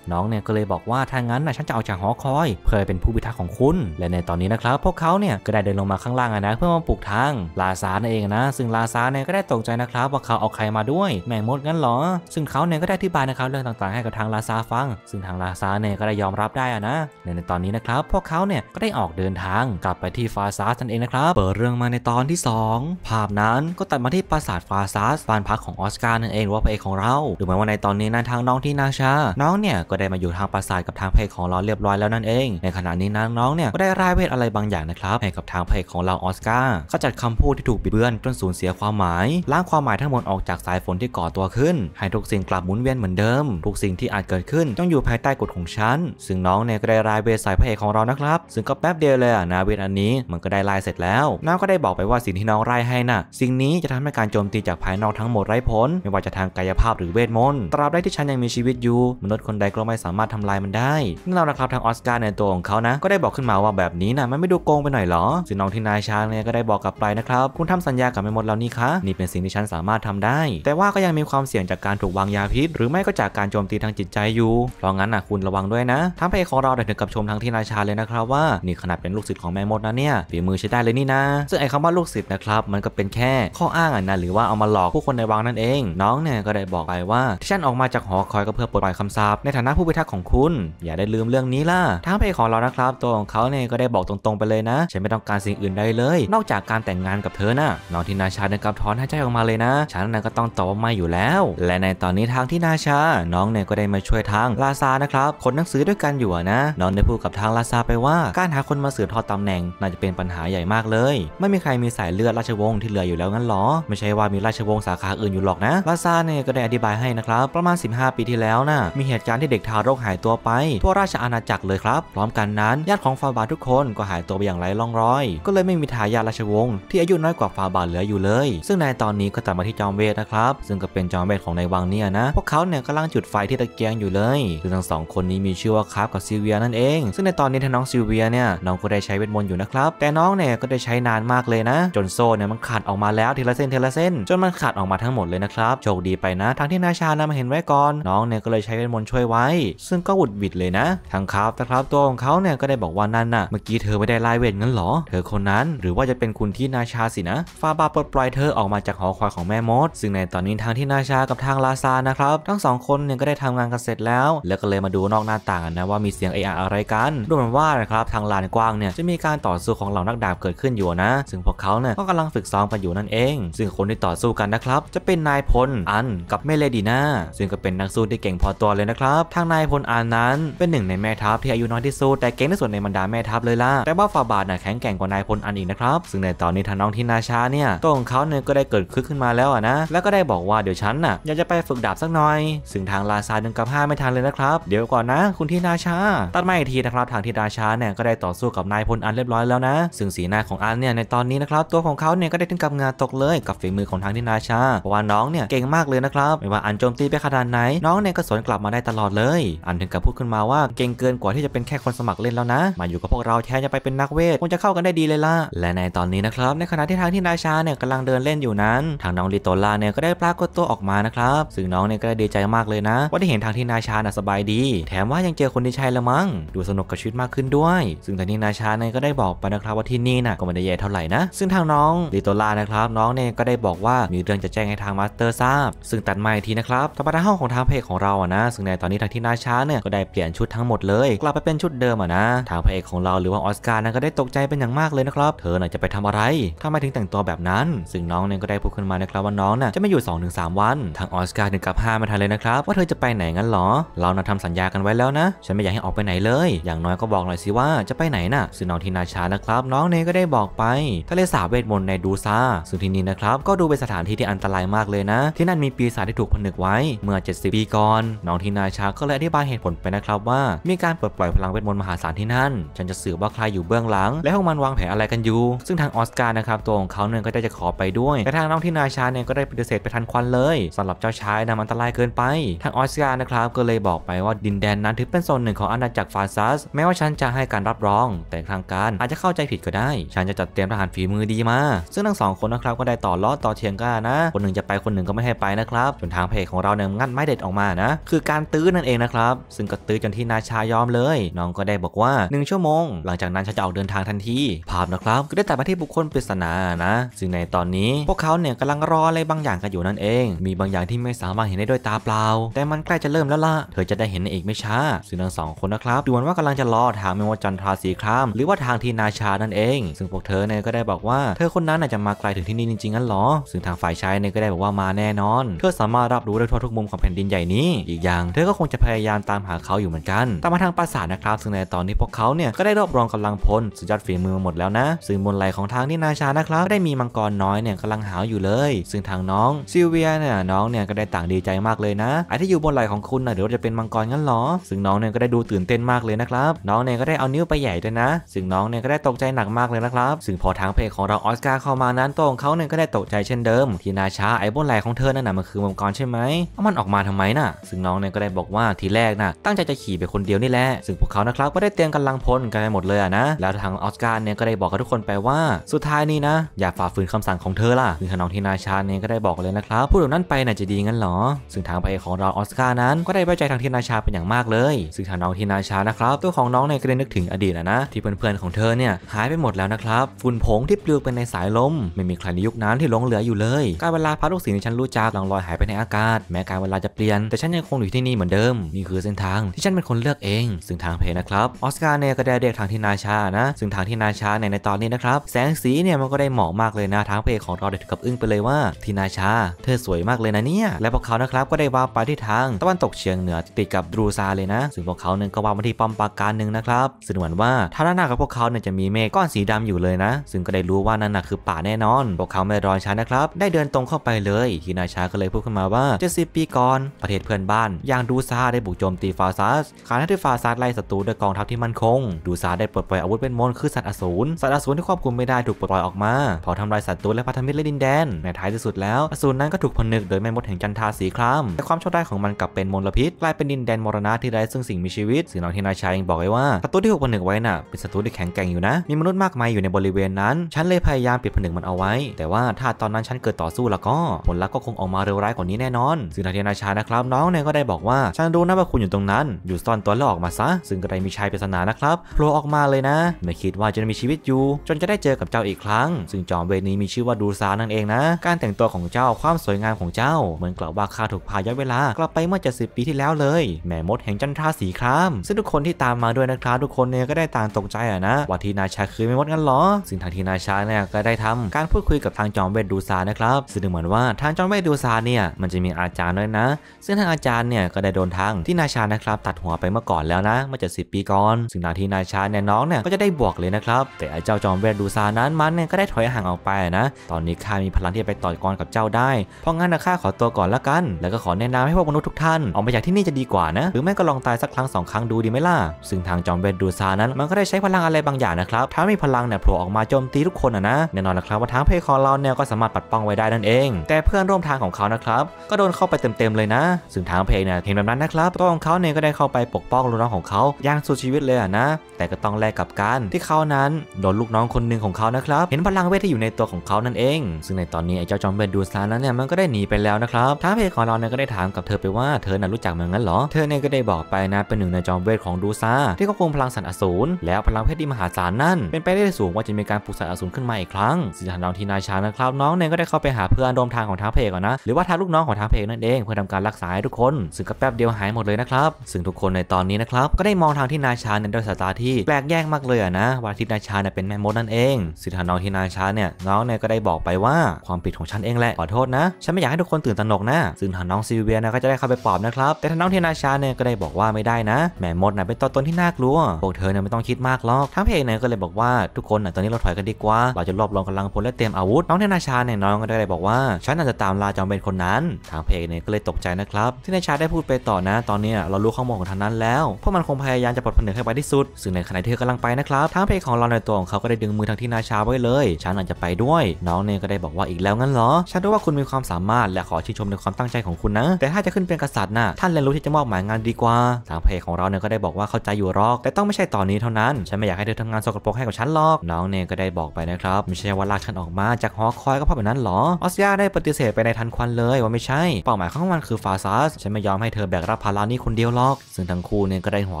น้องเนียก็เลยบอกว่าถ้างั้นนะฉันจะเอาจากหอคอยเพื่อเป็นผู้พิทักษ์ของคุณและในตอนนี้นะครับ พวกเขาเนี่ยก็ได้เดินลงมาข้างล่างอะนะ เพื่อมาปลูกทางลาซาเองนะ ซึ่งลาซาเนี่ยก็ได้ตกใจนะครับ ว่าเขาเอาใครมาด้วยแม่มดงั้นหรอซึ่งเขาเนี่ยก็ได้อธิบายนะครับเรื่องต่างๆให้กับทางลาซาฟัง ซึ่งทางลาซาเนี่ยก็ได้ยอมรับได้อะนะในตอนนี้นะครับ พวกเขาเนี่ยก็ได้ออกเดินทางกลับไปที่ฟาซาสันเองนะครับเปิดเรื่องมาในตอนที่ 2 ภาพนั้นก็ตัดมาที่ปราสาทฟาซัสบ้านพักของออสการ์นั่นเองว่าพระเอกของเราดูเหมือนว่าในตอนนี้นั้นทางน้องที่นาชาน้องเนี่ยก็ได้มาอยู่ทางปราสาทกับทางพระเอกของเราเรียบร้อยแล้วนั่นเอง ในขณะนี้นั้นน้องเนี่ยก็ได้รายเวทอะไรบางอย่างนะครับให้กับทางพระเอกของเราออสการ์ขจัดคำพูดที่ถูกบิดเบือน จนสูญเสียความหมาย ล้างความหมายทั้งหมดออกจากสายฝนที่ก่อตัวขึ้น ให้ทุกสิ่งกลับหมุนเวียนเหมือนเดิมทุกสิ่งที่อาจเกิดขึ้นต้องอยู่ภายใต้กฎของฉันซึ่งน้องเนี่ยก็ได้รายเวทสสยพระเอกของเรานะครับซึ่งก็แป๊บเดียวเลยนาเวทอันนี้มันก็ได้ลายเสร็จแล้วน้องก็ได้บอกไปว่าสิ่งที่น้องรายให้น่ะสิ่งนี้จะทำให้การโจมตีจากภายนอกทั้งหมดไร้ผลไม่ว่าจะทางกายภาพหรือเวท มนต์ตราบใดที่ฉันยังมีชีวิตอยู่ มนุษย์คนใดก็ไม่สามารถทำลายมันได้นั่นงรานะครับทางออสการ์ในตัวของเขานะก็ได้บอกขึ้นมาว่าแบบนี้นะมันไม่ดูโกงไปหน่อยหรอซึ่งน้องที่นายช้างเนี่ยก็ได้บอกกลับไปนะครับคุณทำสัญญากับแม่มดแล้วนี่คะนี่เป็นสิ่งที่ฉันสามารถทำได้ แต่ว่าก็ยังมีความเสี่ยงจากการถูกวางยาพิษ หรือไม่ก็จากการโจมตีทางจิตใจอยู่เพราะงั้นนะคุณระวังด้วยนะทั้งห้ของเราดถึงกับชมทางที่นายชาเลยนะครับว่านี่ขนาดเป็นลูกศิษย์ของแม่มดนะเนี่ยฝีมือใช้ได้เลยนี่นะซึ่งไอ้คำว่าลูกศิษย์นะครับมันก็เป็นแค่ข้ออ้างอ่ะนะหรือว่าเอามาหลลอกผู้คนในวังนั่นเอง น้องเนี่ยก็ได้บอกไปว่าที่ฉันออกมาจากหอคอยก็เพื่อปลดปล่อยคำสาปในฐานะผู้พิทักษ์ของคุณ อย่าได้ลืมเรื่องนี้ล่ะทางเพของเรานะครับ ตัวของเขาเนี่ยก็ได้บอกตรง ๆ ไปเลยนะฉันไม่ต้องการสิ่งอื่นใดเลย นอกจากการแต่งงานกับเธอนะน้องทินาชาเนี่ยกำทอนหายใจออกมาเลยนะ ฉันนั้นก็ต้องตอบาไม่อยู่แล้ว และในตอนนี้ทางที่นาชา น้องเนี่ยก็ได้มาช่วยทางลาซานะครับ คนหนังสือด้วยกันอยู่นะน้องได้พูดกับทางลาซาไปว่า การหาคนมาสืบทอดตำแหน่ง น่าจะเป็นปัญหาใหญ่มากเลย ไม่มีใครมีสายเลือดราชวงศ์ที่เหลืออยู่แล้วงั้นหรอไม่ใช่ว่ามีราชววงสาขาอื่นอยู่หรอกนะลาซาเนี่ยก็ได้อธิบายให้นะครับ ประมาณ 15 ปีที่แล้วนะ่ะมีเหตุการณ์ที่เด็กทารกหายตัวไป ทั่วราชอาณาจักรเลยครับ พร้อมกันนั้นญาติของฟาบาทุกคนก็หายตัวไปอย่างไร้ร่องรอย ก็เลยไม่มีทายาทราชวงศ์ที่อายุน้อยกว่าฟาบาเหลืออยู่เลย ซึ่งในตอนนี้ก็ตัดมาที่จอมเวทนะครับซึ่งก็เป็นจอมเวทของในวังเนี่ยนะพวกเขาเนี่ยกำลังจุดไฟที่ตะเกียงอยู่เลยซึ่งทั้งสองคนนี้มีชื่อว่าคาร์ฟกับซิเวียนั่นเอง ซึ่งในตอนนี้ถ้าน้องซิเวียเนี่ยน้องก็ได้ใช้เวทมนต์อยู่นะครับแต่น้องเนี่ยก็ได้ใช้นานมากเลยนะ จนโซ่เนี่ยมันขาดออกมาแล้วทีละเส้นทีละเส้นจนมัันขาดออกมาทั้งหมดเลยนะครับโชคดีไปนะทั้งที่นาชานมาเห็นไว้ก่อนน้องเนี่ยก็เลยใช้เวทมนต์ช่วยไว้ ซึ่งก็หวุดบวิดเลยนะ ทางครับนะครับตัวของเขาเนี่ยก็ได้บอกว่านั่นน่ะเมื่อกี้เธอไม่ได้ไล่เวทงั้นหรอ เธอคนนั้นหรือว่าจะเป็นคุณที่นาชาสินะฟาบาปลดปล่อยเธอออกมาจากหอคอยของแม่มดซึ่งในตอนนี้ทางที่นาชากับทางลาซานะครับทั้งสองคนเนี่ยก็ได้ทำงานกันเสร็จแล้วแล้วก็เลยมาดูนอกหน้าต่างนะว่ามีเสียงเออะอะไรกันดูเหมือนว่านะครับทางลานกว้างเนี่ยจะมีการต่อสู้ของเหล่านักดาบเกิดขึ้นอยู่นะ ซึ่งพวกเขาเนี่ยก็กำลังฝึกซ้อมกันอยู่นั่นเอง ซึ่งคนที่ต่อสู้กันนะครับจะเป็นนายพลอันกับแม่เลดีนาซึ่งก็เป็นนักสู้ที่เก่งพอตัวเลยนะครับ ทางนายพลอันนั้นเป็นหนึ่งในแม่ ทัพที่อายุน้อยที่สุดแต่เก่งที่สุดในบรรดาแม่ทัพเลยล่ะแต่ว่าฟาบาดน่ะแข็งแกร่งกว่านายพลอันอีกนะครับซึ่งในตอนนี้ทางน้องทินาชาเนี่ยตัวของเขาเนี่ยก็ได้เกิดขึ้นขึ้นมาแล้วนะ แล้วก็ได้บอกว่าเดี๋ยวฉันน่ะอยากจะไปฝึกดาบสักหน่อยซึ่งทางลาซาดึงกับห้าไม่ทันเลยนะครับ เดี๋ยวก่อนนะคุณทินาชาตัดไม่ทีนะครับทางทินาชาเนี่ยก็ได้ต่อสู้กับนายพลอันเรียบร้อยแล้วนะ ซึ่งสีหน้าของอันเนี่ยในตอนนี้นะครับตัวของเขาเนี่ยก็ได้ถึงกับงานตกเลยกับฝีมือของทางทิราชาเพราะว่าน้องเนี่ยเก่งมากเลยนะครับไม่ว่าอันโจมตีไปขนาดไหนน้องเนี่ยก็สวนกลับมาได้ตลอดเลย อันถึงกับพูดขึ้นมาว่าเก่งเกินกว่าที่จะเป็นแค่คนสมัครเล่นแล้วนะมาอยู่กับพวกเราแทนจะไปเป็นนักเวทคงจะเข้ากันได้ดีเลยล่ะและในตอนนี้นะครับ ในขณะที่ทางที่นาชาเนี่ยกำลังเดินเล่นอยู่นั้น ทางน้องลิโตลาเนี่ยก็ได้ปรากฏตัวออกมานะครับซึ่งน้องเนี่ยก็ได้ดีใจมากเลยนะว่าได้เห็นทางที่นาชาน่ะสบายดี แถมว่ายังเจอคนที่ใช่ละมั้งดูสนุกกับชีวิตมากขึ้นด้วย ซึ่งทางที่นาชาเนี่ยก็ได้บอกไปนะครับ ว่าที่นี่น่ะก็ไม่ได้แย่เท่าไหร่นะซึ่งทางน้องลิโตลานะครับน้องเนี่ยก็ได้บอกว่ามีีเรื่องจะแจ้งให้ทางมาสเตอร์ทราบ ซึ่งตัดมาอีกทีนะครับธรรมดาห้องของทางเพจของเราอะนะ ซึ่งในตอนนี้ทางที่นาช้าเนี่ยก็ได้เปลี่ยนชุดทั้งหมดเลย กลับไปเป็นชุดเดิมอะนะ ทางเพจของเราหรือว่าออสการ์นั้นก็ได้ตกใจเป็นอย่างมากเลยนะครับ เธอน่ยจะไปทำอะไรทำไมถึงแต่งตัวแบบนั้น ซึ่งน้องเนี่ยก็ได้พูดขึ้นมานะครับว่าน้องน่ะจะไม่อยู่ 2-3 วัน ทางออสการ์ถึงกับห้ามมาทันเลยนะครับว่าเธอจะไปไหนงั้นหรอ เราน่ยทำสัญญากันไว้แล้วนะ ฉันไม่อยากให้ออกไปไหนเลย อย่างน้อยก็บอกหน่อยสิว่าจะไปไหนน่ะซึ่งน้องทีนาชานะครับ น้องเนยก็ได้บอกไปทะเลสาบเวทมนต์ในดูซาซึ่งที่นี่นะครับก็ดูเป็นสถานที่ที่อันตรายมากเลยนะ ที่นั่นมีปีศาจที่ถูกผนึกไว้เมื่อ 70 ปีก่อน น้องทีนาชาก็เลยอธิบายเหตุผลไปนะครับ ว่ามีการเปิดปล่อยพลังเวทมนต์มหาศาลที่นั่นฉันจะสืบว่าใครอยู่เบื้องหลัง และพวกมันวางแผนอะไรกันอยู่ ซึ่งทางออสการ์นะครับตัวของเขาเนี่ยก็ได้จะขอไปด้วยแต่ทางน้องทีนาชาเนี่ยก็ได้ปฏิเสธไปทันควันเลย สำหรับเจ้าชายนำอันตรายเกินไป ทางออสการ์นะครับก็เลยบอกไปว่าดินแดน นั้นถือเป็นโซนหนึ่งของอาณาจักรฟาซัสแม้ว่าฉันจะให้การรับรองแต่ทางการอาจจะเข้าใจผิดก็ได้ ฉันจะจัดเตรียมทหารฝีมือดีมา ซึ่งทั้งสองคนนะครับก็ได้ต่อล้อต่อเทียงกันะคนหนึ่งจะไปคนหนึ่งก็ไม่ให้ไปนะครับจนทางพเพจของเราเนี่ยงัดไม้เด็ดออกมานะ คือการตื้อนั่นเองนะครับ ซึ่งก็ตื้อจนที่นาชายอมเลยน้องก็ได้บอกว่า 1 ชั่วโมง หลังจากนั้นฉันจะออกเดินทางทันทีภาพนะครับ ก็ได้แต่มาที่บุคคลปริศนานะซึ่งในตอนนี้พวกเขาเนี่ยกำลังรออะไรบางอย่างกันอยู่นั่นเอง มีบางอย่างที่ไม่สามารถเห็นได้ด้วยตาเปล่า แต่มันใกล้จะเริ่มแล้วล่ะเธอจะได้เห็นในอีกไม่ช้าซึ่งทั้งสองคนนะครับดูเหมือนว่ากำลังจะรอทางเมวจันทราสีครามหรือว่าทางที่นาชานั่นเอง ซึ่งพวกเธอเนี่ยก็ได้บอกว่าเธอคนนั้นอาจจะมาไกลถึงที่นี่จริงๆงั้นหรอซึ่งทางฝ่ายชายเนี่ยก็ได้บอกว่ามาแน่นอนเธอสามารถรับรู้ได้ทั่วทุกมุมของแผ่นดินใหญ่นี้อีกอย่างเธอก็คงจะพยายามตามหาเขาอยู่เหมือนกันตามมาทางปราสาทนะครับ ซึ่งในตอนนี้พวกเขาเนี่ยก็ได้รวบรวมกำลังพลสุดยอดฝีมือมาหมดแล้วนะซึ่งบนไหลของทางที่นาชานะครับได้มีมังกรน้อยเนี่ยกำลังหาอยู่เลย ซึ่งทางน้องซิลเวียเนี่ยน้องเนี่ยก็ได้ต่างดีใจมากเลยนะไอ้ที่อยู่บนไหลของคุณนะเดี๋ยวจะเป็นมังกรงั้นหรอซึ่งน้องเนี่ยก็ได้ดูตื่นเต้นมากเลยนะครับน้องเนี่ยก็ได้เอานิ้วไปใหญ่ด้วยนะ ซึ่งน้องเนี่ยก็ได้ตกใจหนักมากเลยนะครับ ซึ่งพอทางเพจของเราออสการ์เข้ามานั้นตัวของเขาเนี่ยก็ได้ตกใจเช่นเดิมทีนาช้าไอ้บนไหลของเธอนั่นน่ะมันคือมังกรใช่ไหมเอามันออกมาทำไมน่ะซึ่งน้องเนี่ยก็ได้บอกว่าทีแรกน่ะตั้งใจจะขี่ไปคนเดียวนี่แหละ ซึ่งพวกเขานะครับก็ได้เตรียมกำลังพลกันไปหมดเลยนะ แล้วทางออสการ์เนี่ยก็ได้บอกกับทุกคนไปว่า สุดท้ายนี้นะอย่าฝ่าฝืนคำสั่งของเธอล่ะซึ่งทาน้องทีนาช้าเนี่ยก็ได้บอกเลยนะครับพูดแบบนั้นไปน่ะจะดีงั้นหรอ ซึ่งทางพปของเราออสการ์นั้นก็ได้ไว้ใจทางทีนาชาเป็นอย่างมากเลย ซึ่งทางน้องทีนาชานะครับตัวของน้องเนี่ยก็ได้นึกถึงอดีตนะที่เพื่อนๆของเธอเนี่ยหายไปหมดแล้วนะครับฝุ่นผงที่ปลิวไปในสายลมไม่มีใครในยุคนั้นที่หลงเหลืออยู่เลยการเวลาพัดลูกศิษย์ในฉันรู้จักลองลอยหายไปในอากาศแม้การเวลาจะเปลี่ยนแต่ฉันยังคงอยู่ที่นี่เหมือนเดิม นี่คือเส้นทางที่ฉันเป็นคนเลือกเองซึ่งทางเพจนะครับออสการ์เนี่ยก็ได้เรียกทางที่นาชานะ ซึ่งทางที่นาชาในในตอนนี้นะครับแสงสีเนี่ยมันก็ได้เหมาะมากเลยนะทางเพจของเราได้ึงกับอึ้งไปเลยว่าที่นาชา เธอสวยมากเลยนะเนี่ยและพวกเขานะครับก็ได้วาไปที่ทางตะวันตกเฉียงเหนือติดกับดูซาเลยนะซึ่งพวกเขาเนี่ยก็ว่ามาที่ป้อมปราการหนึ่งนะครับซึ่งเหมือนว่าท่านหน้ากับพวกเขาเนี่ยจะมีเมฆก้อนสีดำอยู่เลยนะ ซึ่งก็ได้รู้ว่านั่นน่ะคือป่าแน่นอนพวกเขาไม่รอช้านะครับเดินตรงเข้าไปเลยฮินาชา ก็เลยพูดขึ้นมาว่า70ปีก่อนประเทศเพื่อนบ้านอย่างดูซาได้บุกโจมตีฟาซัสขานที่ฟาซัสไล่ศัตรูด้วยกองทัพที่มั่นคง ดูซาได้ปลดปล่อยอาวุธเป็นมนคือ สัตว์อสูรสัตว์อสูรที่ควบคุมไม่ได้ถูกปลดปล่อยออกมา พอทำลายศัตรูและพัฒมิตรและดินแดน ในท้ายที่สุดแล้วอสูรนั้นก็ถูกผนึกโดยแม่มดแห่งจันทาสีครามแต่ความโชคด้ายของมันกลับเป็นมลพิษกลายเป็นดินแดนมรณะที่ไร้ซึ่งสิ่งมีชีวิตสิ่อน้องนายชายังบอกไว้ว่าศัตรูที่ถูกผนึกไว้น่ะเป็นศัตรูที่แข็งแกร่งอยู่นะมีมนุษย์มากมายอยู่ในบริเวณนั้นฉันเลยพยายามปิดผนึกมันเอาไว้ แต่ว่าถ้าตอนนั้นฉันเกิดต่อสู้แล้วก็ผลลัพธ์ก็คงออกมาเร็วร้ายกว่านี้แน่นอนซึ่งทางเทียนาชานะครับ น้องเนี่ยก็ได้บอกว่าฉันรู้นะว่าคุณอยู่ตรงนั้น อยู่ซ่อนตัวแล้วออกมาซะซึ่งก็ได้มีชายปริศนานะครับโผล่ออกมาเลยนะ ไม่คิดว่าจะมีชีวิตอยู่ จนจะได้เจอกับเจ้าอีกครั้ง ซึ่งจอมเวทนี้มีชื่อว่าดูซานั่นเองนะ การแต่งตัวของเจ้าความสวยงามของเจ้า เหมือนกล่าวว่าข้าถูกพาย้อนเวลากลับไปเมื่อจะสิบปีที่แล้วเลยแม่มดแห่งจันทราสีครามซึ่งทุกคนที่ตามมาด้วยนะครับทุกคนเนี่ยก็ได้ต่างตกใจอะนะว่าทีนาชาคือแม่มดงั้นหรอซึ่งทางทีนาชาเนี่ยก็ได้ทำการพูดคุยกับทางจอมเวทดูซานะครัับซึ่งดูเหมือนว่าทางจอนเวดูซาเนี่ยมันจะมีอาจารย์ด้วยนะ ซึ่งทางอาจารย์เนี่ยก็ได้โดนทางที่นาชานะครับตัดหัวไปเมื่อก่อนแล้วนะเมื่อเจ็ดสิบปีก่อนซึ่งนาทีนาชาเนี่ยน้องเนี่ยก็จะได้บวกเลยนะครับแต่ไอ้เจ้าจอมเวดูซานั้นมันเนี่ยก็ได้ถอยห่างออกไปนะ ตอนนี้ข้ามีพลังที่ไปต่อยกรกับเจ้าได้เพราะงั้นนะข้าขอตัวก่อนละกัน แล้วก็ขอแนะนำให้พวกมนุษย์ทุกท่าน ออกไปจากที่นี่จะดีกว่านะหรือแม่ก็ลองตายสักครั้งสองครั้งดูดีไหมล่ะซึ่งทางจอมเวดูซานั้น มันก็ได้ใช้พลังอะไรบางอย่างนะครับถ้ามีพลังเนี่ยโผล่ออกมาโจมตีทุกคนอะนะแน่นอนนะครับ ว่าทางเพคอเราเนี่ยก็สามารถปัดป้องไ้ได้นั่นเอง แต่เพื่อนร่วมทางของเขานะครับก็โดนเข้าไปเต็มๆเลยนะซึ่งทางเพลงเนี่ยเห็นแบบนั้นนะครับตัวของเขาเนี่ยก็ได้เข้าไปปกป้องลูกน้องของเขาอย่างสุดชีวิตเลยอะนะ แต่ก็ต้องแลกกับการที่เขานั้นโดนลูกน้องคนหนึ่งของเขานะครับ เห็นพลังเวทที่อยู่ในตัวของเขานั่นเอง ซึ่งในตอนนี้ไอ้เจ้าจอมเบนดูซานนั้นเนี่ยมันก็ได้หนีไปแล้วนะครับทางเพงของเราเนี่ยก็ได้ถามกับเธอไปว่าเธอน่ะรู้จักมันงั้นเหรอเธอเนี่ยก็ได้บอกไปนะเป็นหนึ่งในจอมเวทของดูซาที่ควบคุมพลังสัตว์อสูรแล้วพลังเพชรที่มหาศาลนั่นเป็นไปได้สูงว่าจะมีการปลุกสัตว์อสูรขึ้นมาอีกครั้ง สิ่งทันดองที่นายชานะครับน้องเนี่ยก็ได้เข้าไปไปหาเพื่อนร่วมทางของทางเพจก่อนนะหรือว่าทางลูกน้องของทางเพจนั่นเองเพื่อทำการรักษาให้ทุกคนซึ่งก็แป๊บเดียวหายหมดเลยนะครับซึ่งทุกคนในตอนนี้นะครับก็ได้มองทางที่นายชาเนี่ยด้วยสายตาที่แปลกแยกมากเลยนะว่าทิศนายชาเนี่ยเป็นแม่มดนั่นเองสิทาน้องที่นายชาเนี่ยน้องเนี่ยก็ได้บอกไปว่าความผิดของฉันเองแหละขอโทษนะฉันไม่อยากให้ทุกคนตื่นตระหนกนะซึ่งทางน้องซิเวียนะก็จะได้เข้าไปปลอบนะครับแต่ทางน้องที่นายชาเนี่ยก็ได้บอกว่าไม่ได้นะแม่มดน่ะเป็นตัวตนที่น่ากลัวพวกเธอเนี่ยไม่ต้องคิดมากหรอกทั้งเพจเนี่ยก็เลยบอกว่าทุกคนนะตอนนี้เราถอยกันดีกว่าเราจะรวบรวมกำลังพลและเตรียมอาวุธน้องที่นายชาเนี่ยน้องก็ได้็เลยบอกว่าฉันอาจจะตามลาจอมเบนคนนั้น ทางเพกเนี่ยก็เลยตกใจนะครับ ที่นายชาได้พูดไปต่อนะตอนนี้เรารู้ข้อมูลของทางนั้นแล้วพวกมันคงพยายามจะปลดผนึกให้ไปที่สุดซึ่งในขณะที่เธอกำลังไปนะครับทางเพกของเราในตัวของเขาก็ได้ดึงมือทางที่นายชาไว้เลยฉันอาจจะไปด้วย น้องเนี่ยก็ได้บอกว่าอีกแล้วงั้นเหรอฉันรู้ว่าคุณมีความสามารถและขอชื่นชมในความตั้งใจของคุณนะแต่ถ้าจะขึ้นเป็นกษัตริย์น่ะท่านเรียนรู้ที่จะมอบหมายงานดีกว่า ทางเพกของเราเนี่ยก็ได้บอกว่าเข้าใจอยู่หรอก แต่ต้องไม่ใช่ตอนนี้เท่านั้น ฉันไม่อยากให้เธอทำงานสกปรกให้กับฉันหรอกน้องเนี่ยก็ได้บอกไปนะครับ ไม่ใช่ว่าลากฉันออกมา จากหอคอยก็เพราะแบบนั้นหรอออสยาได้ปฏิเสธไปในทันควันเลยว่าไม่ใช่ เป้าหมายของมันคือฟาซัสฉันไม่ยอมให้เธอแบกรับภาระนี้คนเดียวหรอก ซึ่งทั้งคู่เนี่ยก็ได้หัว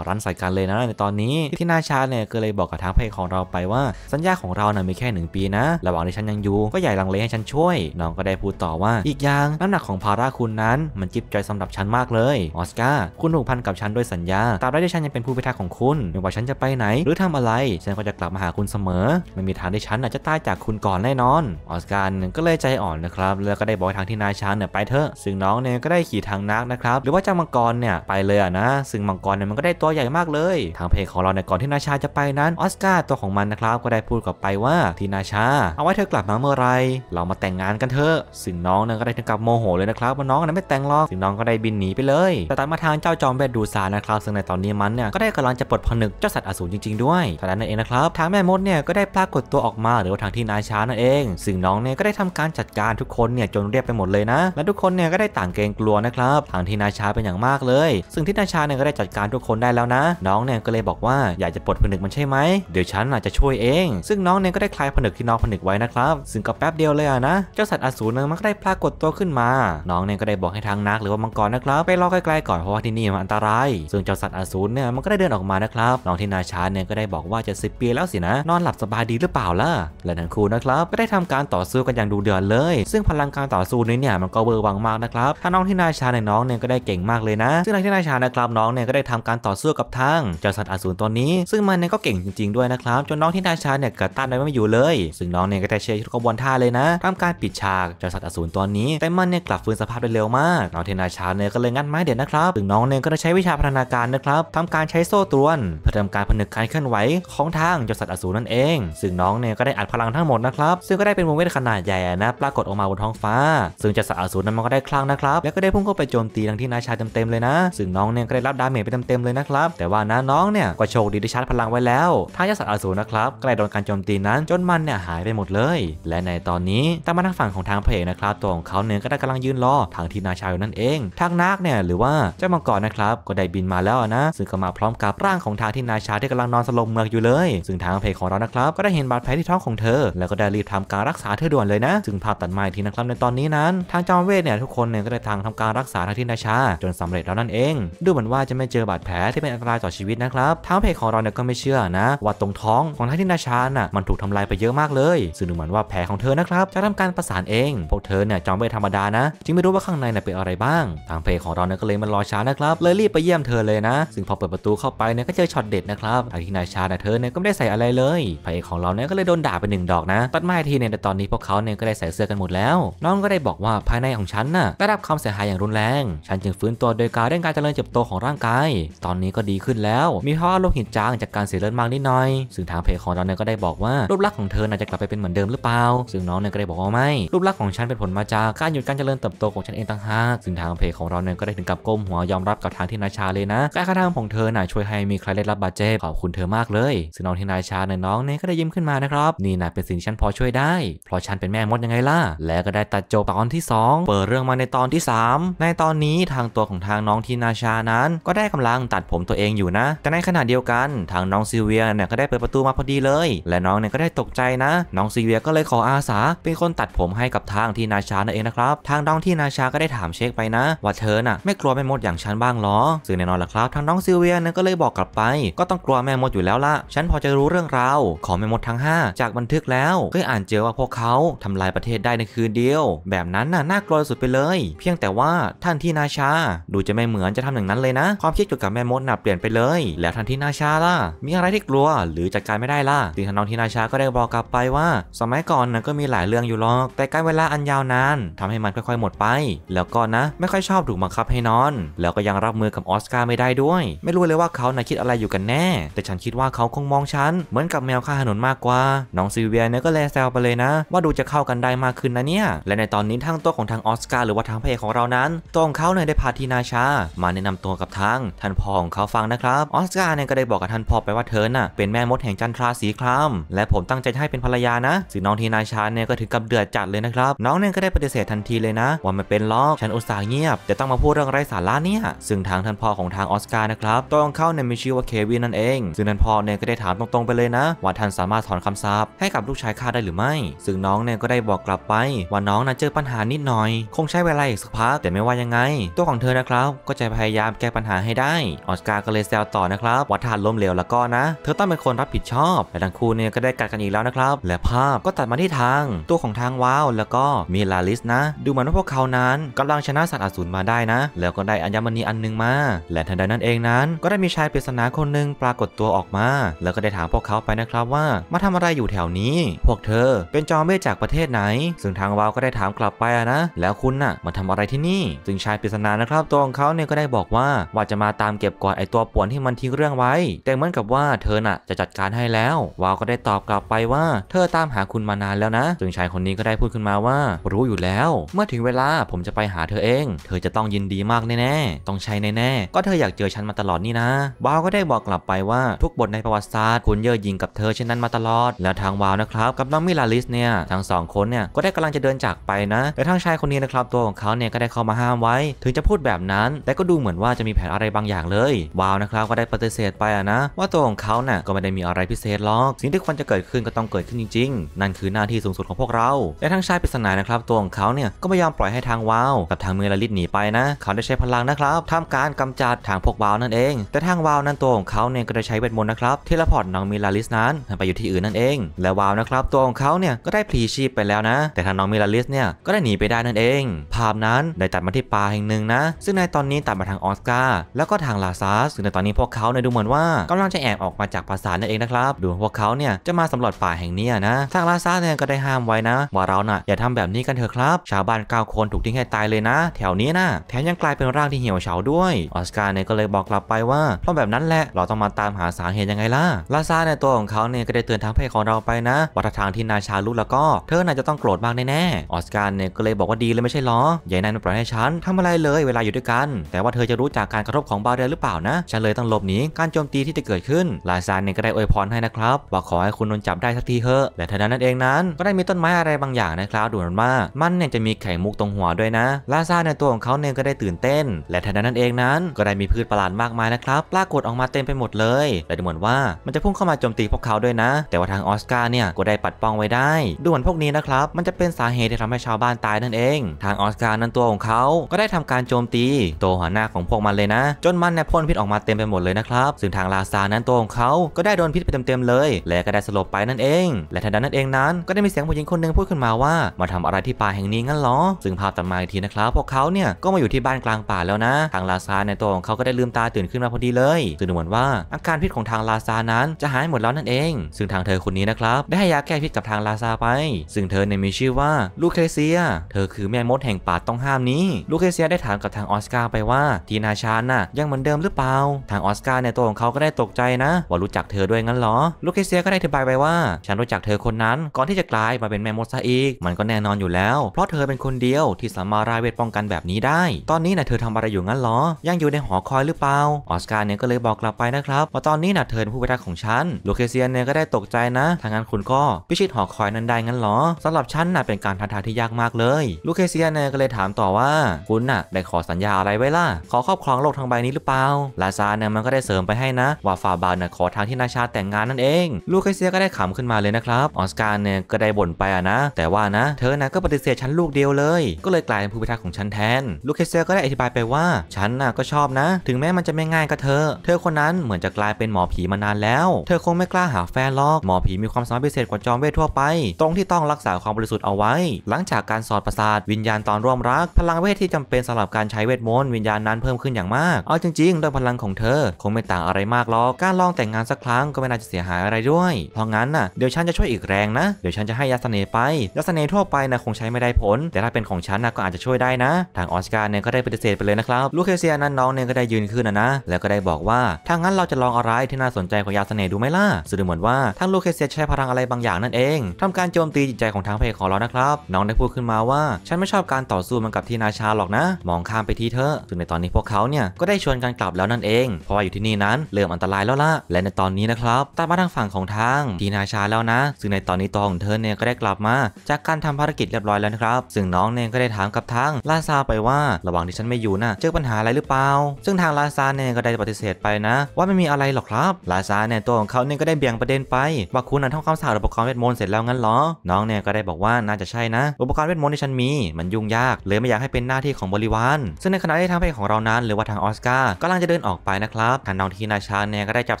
รั้นใส่กันเลยนะ ในตอนนี้ที่น่าชาเนี่ย ก็เลยบอกกับทางเพจของเราไปว่า สัญญาของเราเนี่ยมีแค่หนึ่งปีนะ ระหว่างที่ฉันยังอยู่ ก็ใหญ่ลังเลให้ฉันช่วย น้องก็ได้พูดต่อว่าอีกอย่างน้ำหนักของภาระคุณนั้น มันจิบใจสำหรับฉันมากเลยออสการ์คุณผูกพันกับฉันด้วยสัญญาตราบใดที่ฉันยังเป็นผู้พิทักษ์ของคุณไม่ว่าฉันจะไปไหน หรือทำอะไร ฉันก็จะกลับมาหาคุณเสมอ ไม่มีทางที่ฉันอาจจะตายจากคุณก่อนแน่นอนออสการ์ก็เลยใจอ่อนนะครับแล้วก็ได้บอกทางที่นายช้างเนี่ยไปเถอะซึ่งน้องเนี่ยก็ได้ขี่ทางนักนะครับหรือว่าจ้ามังกรเนี่ยไปเลยอะนะซึ่งมังกรเนี่ยมันก็ได้ตัวใหญ่มากเลย ทางเพจของเราในก่อนที่นายชาจะไปนั้นออสการ์ตัวของมันนะครับก็ได้พูดกลับไปว่าที่นายชา เอาไว้เธอกลับมาเมื่อไรเรามาแต่งงานกันเถอะซึ่งน้องเนี่ยก็ได้ถึงกับโมโหเลยนะครับว่าน้องนั้นไม่แต่งหรอกซึ่งน้องก็ได้บินหนีไปเลยแต่ตัดมาทางเจ้าจอมเบทดูซานะครับซึ่งในตอนนี้มันเนี่ยก็ได้กำลังจะปลดผนึกเจ้าสัตว์อสูรจริงๆด้วยเท่านั้นเองนะครับทางแม่มดเนี่ยก็ได้ปรากฏตัวออกมา หรือว่าทางที่นายช้านั่นเองซึ่งน้องเนี่ยก็ได้ทำการจัดการทุกคนเนี่ยจนเรียบไปหมดเลยนะ และทุกคนเนี่ยก็ได้ต่างเกรงกลัวนะครับ ทางที่นาชาเป็นอย่างมากเลย ซึ่งที่นาชาเนี่ยก็ได้จัดการทุกคนได้แล้วนะ น้องเนี่ยก็เลยบอกว่าอยากจะปลดผนึกมันใช่ไหมเดี๋ยวฉันอาจจะช่วยเองซึ่งน้องเนี่ยก็ได้คลายผนึกที่น้องผนึกไว้นะครับ ซึ่งก็แป๊บเดียวเลยอะนะ เจ้าสัตว์อสูรมันก็ได้ปรากฏตัวขึ้นมา น้องเนี่ยก็ได้บอกให้ทางนักหรือว่ามังกรนะครับไปรอใกล้ๆก่อนเพราะว่าที่นี่มันอันตราย ซึ่งเจ้าสัตว์อสูรเนี่ยมันก็ได้เดินออกมานะครับน้องที่นาชาเนี่ยก็ได้บอกว่าจะิบปีแล้วสินะ นอนหลับสบายดีหรือเปล่าล่ะและทั้งคู่นะครับก็ได้ทำการต่อสู้กันอย่างดูเดือดเลยซึ่งพลังการต่อสู้นี้เนี่ยมันก็เบอร์วังมากนะครับถ้าน้องที่นายชาในน้องเนี่ยก็ได้เก่งมากเลยนะ ซึ่งในที่นายชานะครับน้องเนี่ยก็ได้ทำการต่อสู้กับทางเจ้าสัตว์อสูรตัวนี้ ซึ่งมันเนี่ยก็เก่งจริงๆ ด้วยนะครับ จนน้องที่นายชาเนี่ยกระต้านได้ไม่อยู่เลยซึ่งน้องเนี่ยก็ได้เช้ยร์ทุกขบวนท่าเลยนะทำการปิดฉากเจ้าสัตว์อสูรตัวนี้ แต่มันเนี่ยกลับฟื้นสภาพได้เร็วมาก น้องเทนายชาเนี่ยก็เลยงัดไม้เด็ดนะครับถึงน้องเนี่ยก็ได้ใช้วิชาพัฒนาการนะครับทำการใช้โซ่ตรวนเพื่อทำการผนึกการเคลื่อนไหวของทางเจ้าสัตว์อสูรนั่นเองซึ่งน้องเนี่ยก็ได้อัดพลังทั้งหมดนะครับซึ่งก็ได้เป็นวงเวทขนาดใหญ่นะปรากฏออกมาบนท้องฟ้า ซึ่งจะสาวสูรนั้นมันก็ได้คลั่งนะครับ แล้วก็ได้พุ่งเข้าไปโจมตีทังที่นาชาเต็มๆเลยนะ ซึ่งน้องเนี่ยก็ได้รับดาเมจไปเต็มๆเลยนะครับ แต่ว่าน้ะน้องเนี่ยก็โชคดีที่ชาร์จพลังไว้แล้วท้ายยศอสูรนะครับก็ได้โดนการโจมตีนั้นจนมันเนี่ยหายไปหมดเลย และในตอนนี้ตามมาทางฝั่งของทางพระเอกนะครับ ตัวของเขาเนี่ยก็ได้กำลังยืนรอทางที่นาชาอยู่นั่นเอง ทางนักเนี่ยหรือว่าเจ้ามังกรนะครับ ก็ได้บินมาแล้วนะ ซึ่งก็มาพร้อมกับร่างของทางที่นาชาที่กำลังนอนสลบเมือกอยู่เลย ซึ่งทางพระเอกของเรานะครับก็ได้เห็นบาดแผลที่ท้องของเธอ แล้วก็ได้รีบทำการรักษาเธอด่วนเลยนะซึ่งพาพตัดมาอีกทีนะครับ ในตอนนี้นั้น ทางจอมเวทเนี่ยทุกคนเนี่ยก็ได้ทางทำการรักษาทางที่นาชา จนสำเร็จแล้วนั่นเองดูเหมือนว่าจะไม่เจอบาดแผลที่เป็นอันตรายต่อชีวิตนะครับทางเพจของเราเนี่ยก็ไม่เชื่อนะ ว่าตรงท้องของทางที่นาชาน่ะมันถูกทำลายไปเยอะมากเลยซึ่งดูเหมือนว่าแผลของเธอนะครับจะทำการประสานเองพวกเธอเนี่ยจอมเวทธรรมดานะ จึงไม่รู้ว่าข้างในเนี่ยเป็นอะไรบ้าง ทางเพจของเราเนี่ยก็เลยมารอช้านะครับเลยรีบไปเยี่ยมเธอเลยนะซึ่งพอเปิดประตูเข้าไปเนี่ยก็เจอช็อตเด็ดนะครับทางที่นาชาเนี่ยเธอเนี่ยก็ไม่ได้ใส่อะไรเลยเพกของเราเนี่ยก็เลยโดนด่าไปหนึ่งดอกนะตัดม้ทีเนี่ยตอนนี้พวกเขาเนี่ยก็ได้ใส่ื้อกันหมดแล้ว น้องก็ได้บอกว่าภายในของฉันน่ะได้รับความเสียหายอย่างรุนแรง ฉันจึงฟื้นตัวโดยการเร่งการเจริญเติบโตของร่างกายตอนนี้ก็ดีขึ้นแล้ว มีเพราวะโรคหินจางจากการเสียเลือดมากนิดหน่อยซึ่งทางเพจของเราเนี่ยก็ได้บอกว่า รูปลักษณ์ของเธอน่าจะกลับไปเป็นเหมือนเดิมหรือเปล่า ซึ่งน้องเนี่ยก็ได้บอกว่าไม่รูปลักษณ์ของฉันเป็นผลมาจากการหยุดการเจริญเติบโตของฉันเองต่างหากซึ่งทางเพจของเราเนี่ยก็ได้ถึงกับก้มหัวยอมรับกับทางที่นาชาเลยนะการกระทำของเธอน่ะช่วยให้มีใครได้รับบาดเจ็บขอบคุณเธอมากเลยซึ่งน้องที่นาชาเนี่ยน้องเนี่ยก็ได้ยิ้มขึ้นมานะครับนี่นะเป็นสิ่งที่ฉันพอช่วยได้เพราะฉันเป็นแม่มดยังไงล่าและก็ได้ตัดจบตอนที่ 2เปิดเรื่องมาในตอนที่ 3 ในตอนนี้ทางตัวของทางน้องทีนาชานั้น ก็ได้กำลังตัดผมตัวเองอยู่นะแต่ในขณะเดียวกันทางน้องซิเวียเนี่ยก็ได้เปิดประตูมาพอดีเลย และน้องเนี่ยก็ได้ตกใจนะ น้องซิเวียก็เลยขออาสา เป็นคนตัดผมให้กับทางทีนาชานั่นเองนะครับ ทางน้องทีนาชาก็ได้ถามเช็คไปนะ ว่าเธอน่ะไม่กลัวแม่มดอย่างฉันบ้างหรอซึ่งแน่นอนละครับทางน้องซิเวียเนี่ยก็เลยบอกกลับไป ก็ต้องกลัวแม่มดอยู่แล้วล่ะฉันพอจะรู้เรื่องราวของแม่มดทั้ง 5 จากบันทึกแล้วเคยอ่านเจอว่าพวกเขาทำลายประเทศจได้ในคืนเดียว แบบนั้นน่ะ น่ากลัวสุดไปเลย เพียงแต่ว่าท่านที่นาชา ดูจะไม่เหมือนจะทำอย่างนั้นเลยนะ ความคิดเกี่ยวกับแม่มดน่ะเปลี่ยนไปเลย แล้วท่านที่นาชาล่ะมีอะไรที่กลัว หรือจัดการไม่ได้ล่ะสิ่งทนองที่นาชาก็ได้บอกกลับไปว่า สมัยก่อนน่ะก็มีหลายเรื่องอยู่หรอกแต่การเวลาอันยาวนานทำให้มันค่อย ๆหมดไป แล้วก็นะ ไม่ค่อยชอบถูกบังคับให้นอน แล้วก็ยังรับมือกับออสการ์ไม่ได้ด้วย ไม่รู้เลยว่าเขาน่ะคิดอะไรอยู่กันแน่ แต่ฉันคิดว่าเขาคงมองฉันเหมือนกับแมว ข้าถนนมากกว่า น้องซิเวียเนี่ยก็แลแซวไปเลยนะ ว่าดูจะเข้ากันได้มาากขึ้นนะเนี่ยและในตอนนี้ทั้งตัวของทางออสการ์หรือว่าทางพระเอกของเรานั้นตัวของเขาเนี่ยได้พาทีนาชา มาแนะนำตัวกับทางท่านพ่อของเขาฟังนะครับออสการ์เนี่ยก็ได้บอกกับท่านพ่อไปว่าเธอน่ะเป็นแม่มดแห่งจันทราสีครามและ ผมตั้งใจให้เป็นภรรยานะซึ่งน้องทีนาชาเนี่ยก็ถึงกับเดือดจัดเลยนะครับน้องเนี่ยก็ได้ปฏิเสธทันทีเลยนะว่าไม่เป็นล็อกฉันอุตส่าห์เงียบแต่ต้องมาพูดเรื่องไร้สาระเนี่ยซึ่งทางท่านพ่อของทางออสการ์นะครับตัวของเขาเนี่ยมีชื่อว่าเควินนั่นเองซึ่งท่านพ่อเนี่ยก็ได้ถามตรงๆไปเลยนะ ว่าท่านสามารถถอนคำสาปให้กับลูกชายข้าได้หรือไม่ ซึ่งน้องเนี่ยก็ได้บอกลับไปว่าน้องน่ะเจอปัญหานิดหน่อยคงใช้เวลาอีกสักพักแต่ไม่ว่ายังไง ตัวของเธอนะครับ ก็จะพยายามแก้ปัญหาให้ได้ออสการ์ก็เลยแซวต่อนะครับว่าทานล้มเหลวแล้วก็นะเธอต้องเป็นคนรับผิดชอบและทั้งคู่เนี่ยก็ได้กัดกันอีกแล้วนะครับ และภาพก็ตัดมาที่ทาง ตัวของทางว้าวแล้วก็มีลาลิสนะ ดูเหมือนว่าพวกเขานั้น กำลังชนะสัตว์อสูรมาได้นะ แล้วก็ได้อัญมณีอันนึงมาและทันใดนั้นเองนั้น ก็ได้มีชายปริศนาคนหนึ่งปรากฏตัวออกมาแล้วก็ได้ถามพวกเขาไปนะครับว่ามาทำอะไรอยู่แถวนี้ พวกเธอเป็นจอมเมจากประเทศไหนซึ่งทางวาวก็ได้ถามกลับไปนะแล้วคุณน่ะมาทำอะไรที่นี่ซึ่งชายปริศนานะครับตัวของเขาเนี่ยก็ได้บอกว่าว่าจะมาตามเก็บกวาดไอตัวป่วนที่มันทิ้งเรื่องไว้ แต่เหมือนกับว่าเธอน่ะจะจัดการให้แล้ว วาวก็ได้ตอบกลับไปว่า เธอตามหาคุณมานานแล้วนะซึ่งชายคนนี้ก็ได้พูดขึ้นมาว่า รู้อยู่แล้ว เมื่อถึงเวลาผมจะไปหาเธอเอง เธอจะต้องยินดีมากแน่ๆต้องใช้แน่ๆก็เธออยากเจอฉันมาตลอดนี่นะวาวก็ได้บอกกลับไปว่าทุกบทในประวัติศาสตร์ คุณเย่อหยิงกับเธอเช่นนั้นมาตลอดแล้วทางวาวนะครับ กับน้องมิลาลิสเนี่ยทั้งสองคนเนี่ยก็ได้กำลังจะเดินจากไปนะ แต่ทางชายคนนี้นะครับ ตัวของเขาเนี่ยก็ได้เข้ามาห้ามไว้ ถึงจะพูดแบบนั้น แต่ก็ดูเหมือนว่าจะมีแผนอะไรบางอย่างเลยวาวนะครับก็ได้ปฏิเสธไปอะนะว่าตัวของเขาเนี่ยก็ไม่ได้มีอะไรพิเศษหรอกสิ่งที่ควรจะเกิดขึ้นก็ต้องเกิดขึ้นจริง ๆนั่นคือหน้าที่สูงสุดของพวกเราและทางชายปริศนานะครับตัวของเขาเนี่ยก็ไม่ยอมปล่อยให้ทางวาวกับทางเมลลิตหนีไปนะ เขาได้ใช้พลังนะครับทำการกำจัดทางพวกวาวนั่นเอง แต่ทางวาวนั้นตัวของเขาเนี่ยก็ได้ใช้เวทมนต์นะครับเทเลพอร์ตน้องเมลลิสนั้น ไปอยู่ที่อื่นนั่นเองและวาวนะครับ ตัวของเขาเนี่ยก็ได้พลีชีพไปแล้วนะแต่ทางน้องมิลาลิสเนี่ยก็ได้หนีไปได้นั่นเอง ภาพนั้นได้ตัดมาที่ป่าแห่งหนึ่งนะ ซึ่งในตอนนี้ตัดมาทางออสการ์แล้วก็ทางลาซาสซึ่งในตอนนี้พวกเขาเนี่ยดูเหมือนว่ากำลังจะแอบออกมาจากปราสาทนั่นเองนะครับดูพวกเขาเนี่ยจะมาสำรวจป่าแห่งนี้นะทางลาซาสเนี่ยก็ได้ห้ามไว้นะ ว่าเราน่ะอย่าทำแบบนี้กันเถอะครับชาวบ้านเก้าคนถูกทิ้งให้ตายเลยนะ แถวนี้นะแถมยังกลายเป็นร่างที่เหี่ยวเฉาด้วยออสการ์เนี่ยก็เลยบอกกลับไปว่าเพราะแบบนั้นแหละเราต้องมาตามหาสาเหตุยังไงล่ะลาซาในตัวของเขาเนี่ยก็ได้เตือนทางเพนของเราไปนะว่าทางที่นายชาลุแล้วก็เธอน่าจะต้องโกรรธมากแน่ๆออสการ์เนี่ยก็เลยบอกว่าดีเลยไม่ใช่หรอใหญ่นายไม่ปล่อยให้ฉันทำอะไรเลยเวลาอยู่ด้วยกัน แต่ว่าเธอจะรู้จากการกระทบของบาเรียหรือเปล่านะ ฉันเลยต้องหลบหนีการโจมตีที่จะเกิดขึ้นลาซานเนี่ยก็ได้อวยพรให้นะครับ ว่าขอให้คุณโดนจับได้สักทีเถอะและทันนั้นเองนั้น ก็ได้มีต้นไม้อะไรบางอย่างนะครับดูเหมือนมากมันเนี่ยจะมีไข่มุกตรงหัวด้วยนะลาซานในตัวของเขาเนี่ยก็ได้ตื่นเต้น และทันนั้นนเองนั้น ก็ได้มีพืชประหลาดมากมายนะครับปรากฏออกมาเต็มไปหมดเลยและดูเหมือนว่ามันจะพุ่งเข้ามาโจมตีพวกเขาด้วยนะ แต่ว่าทางออสการ์เนี่ยก็ได้ปัดป้องไว้ได้ดูเหมือนพวกนี้นะครับมันจะเป็นสาเหตุที่ทำให้ชาวบ้านตายนั่นเอง ทางออสการ์นั้นตัวของเขา ก็ได้ทำการโจมตีตัวหัวหน้าของพวกมันเลยนะ จนมันเนี่ยพ่นพิษออกมาเต็มไปหมดเลยนะครับซึ่งทางลาซานั้นตัวของเขา ก็ได้โดนพิษไปเต็มๆเลย และก็ได้สลบไปนั่นเอง และทันใดนั้นเองนั้น ก็ได้มีเสียงผู้หญิงคนหนึ่งพูดขึ้นมาว่า มาทำอะไรที่ป่าแห่งนี้งั้นหรอ ซึ่งภาพตัดมาอีกทีนะครับ พวกเขาเนี่ย ก็มาอยู่ที่บ้านกลางป่าแล้วนะ ทางลาซาในตัวของเขา ก็ได้ลืมตาตื่นขึ้นมาพอดีเลยซึ่งดูเหมือนว่าอาการพิษของทางลาซานั้นจะหายหมดแล้วนั่นเอง ซึ่งทางเธอคนนี้นะครับได้ให้ยาแก้พิษกับทางลาซาไป ซึ่งเธอในมีชื่อว่าลูเคเซีย เธอคือแม่มดแห่งป่าต้องห้ามนี้ ลูเคเซียได้ถามกับทางออสการ์ไปว่า ทีนาชานน่ะยังเหมือนเดิมหรือเปล่า ทางออสการ์ในตัวของเขาก็ได้ตกใจนะ ว่ารู้จักเธอด้วยงั้นหรอ ลูเคเซียก็ได้อธิบายไปว่า ฉันรู้จักเธอคนนั้น ก่อนที่จะกลายมาเป็นแม่มดซะอีก มันก็แน่นอนอยู่แล้ว เพราะเธอเป็นคนเดียวที่สามารถรายเวทป้องกันแบบนี้ได้ ตอนนี้นะ่ะเธอทำอะไรอยู่งั้นหรอ ยังอยู่ในหอคอยหรือเปล่า ออสการ์เนี่ยก็เลยบอกกลับไปนะครับว่าตอนนี้นะ่ะเธอเป็นผู้พิทักษ์ของฉัน ลูเคเซียเนี่ยก็ได้ตกใจนะทางนั้นคุณก็พิชิตหอคอยนั้นได้งั้นหรอ สำหรับฉฉันน่ะเป็นการท้าทายที่ยากมากเลย ลูเคเซียเนี่ยก็เลยถามต่อว่าคุณน่ะ ได้ขอสัญญาอะไรไว้ล่ะ ขอครอบครองโลกทางใบนี้หรือเปล่าลาซาเนี่ยมันก็ได้เสริมไปให้นะว่าฟาบาเนี่ยขอทางที่นาชาแต่งงานนั่นเอง ลูเคเซียก็ได้ขำขึ้นมาเลยนะครับออสการ์เนี่ยก็ได้บ่นไปอะนะ แต่ว่านะ เธอน่ะก็ปฏิเสธฉันลูกเดียวเลย ก็เลยกลายเป็นผู้พิทักษ์ของฉันแทน ลูเคเซียก็ได้อธิบายไปว่า ฉันน่ะก็ชอบนะ ถึงแม้มันจะไม่ง่ายก็เธอ เธอคนนั้นเหมือนจะกลายเป็นหมอผีมานานแล้ว เธอคงไม่กล้าหาแฟนหรอกหมอผีมีความสามารถพิเศษกว่าจอมเวททั่วไปตรงที่ต้องรักษาความบริริสุทธิ์เอาไว้หลังจากการสอดประสาทวิญญาณตอนร่วมรัก พลังเวทที่จำเป็นสำหรับการใช้เวทมนต์วิญญาณนั้นเพิ่มขึ้นอย่างมากเอาจริงๆด้วยพลังของเธอคงไม่ต่างอะไรมากหรอกการลองแต่งงานสักครั้งก็ไม่น่าจะเสียหายอะไรด้วยเพราะงั้นน่ะเดี๋ยวฉันจะช่วยอีกแรงนะ เดี๋ยวฉันจะให้ยาสเสน่ห์ไปยาสเสน่ห์ทั่วไปนะคงใช้ไม่ได้ผล แต่ถ้าเป็นของฉันนะก็อาจจะช่วยได้นะ ทางออสการ์เนี่ยก็ได้ปฏิเสธไปเลยนะครับลูเคเซียนั้นน้องเนี่ยก็ได้ยืนขึ้นนะนะแล้วก็ได้บอกว่า ถ้างั้นเราจะลองอะไรที่น่าสนใจของยาสเสน่ดูไหมล่ะสุดเหมือนว่าทั้งลูเคเซียใช้พลังอะไรบางอย่างนั่นเอง ทำการโจมตีจิตใจของทั้งพพของเรานะครับน้องได้พูดขึ้นมาว่า ฉันไม่ชอบการต่อสู้มันกับทีนาชาหรอกนะ มองข้ามไปทีเธอซึ่งในตอนนี้พวกเขาเนี่ยก็ได้ชวนกันกลับแล้วนั่นเองเพราะว่าอยู่ที่นี่นั้นเริ่มอันตรายแล้วล่ะและในตอนนี้นะครับตามมาทางฝั่งของทางทีนาชาแล้วนะ ซึ่งในตอนนี้ตัวของเธอเนี่ยก็ได้กลับมา จากการทำภารกิจเรียบร้อยแล้วนะครับซึ่งน้องเนี่ยก็ได้ถามกับทางลาซาไปว่า ระหว่างที่ฉันไม่อยู่นะเจอปัญหาอะไรหรือเปล่า ซึ่งทางลาซาเนี่ยก็ได้ปฏิเสธไปนะ ว่าไม่มีอะไรหรอกครับลาซาเนี่ยตัวของเขาเนี่ยก็ได้เบี่ยงประเด็นไปว่าคุณน่ะท่องคำสาบระบปครอมเวทมนต์เสร็จแล้วงั้นหรอน้องเนี่ยก็ได้บอกกว่าน่าจะใช่นะอุปกรณ์เวทมนต์ที่ฉันมีมันยุ่งยากเลยไม่อยากให้เป็นหน้าที่ของบริวาร ซึ่งในขณะที่ทางเพจของเรานั้น หรือว่าทางออสการ์กำลังจะเดินออกไปนะครับ ทางน้องทีนาชาเนี่ยก็ได้จับ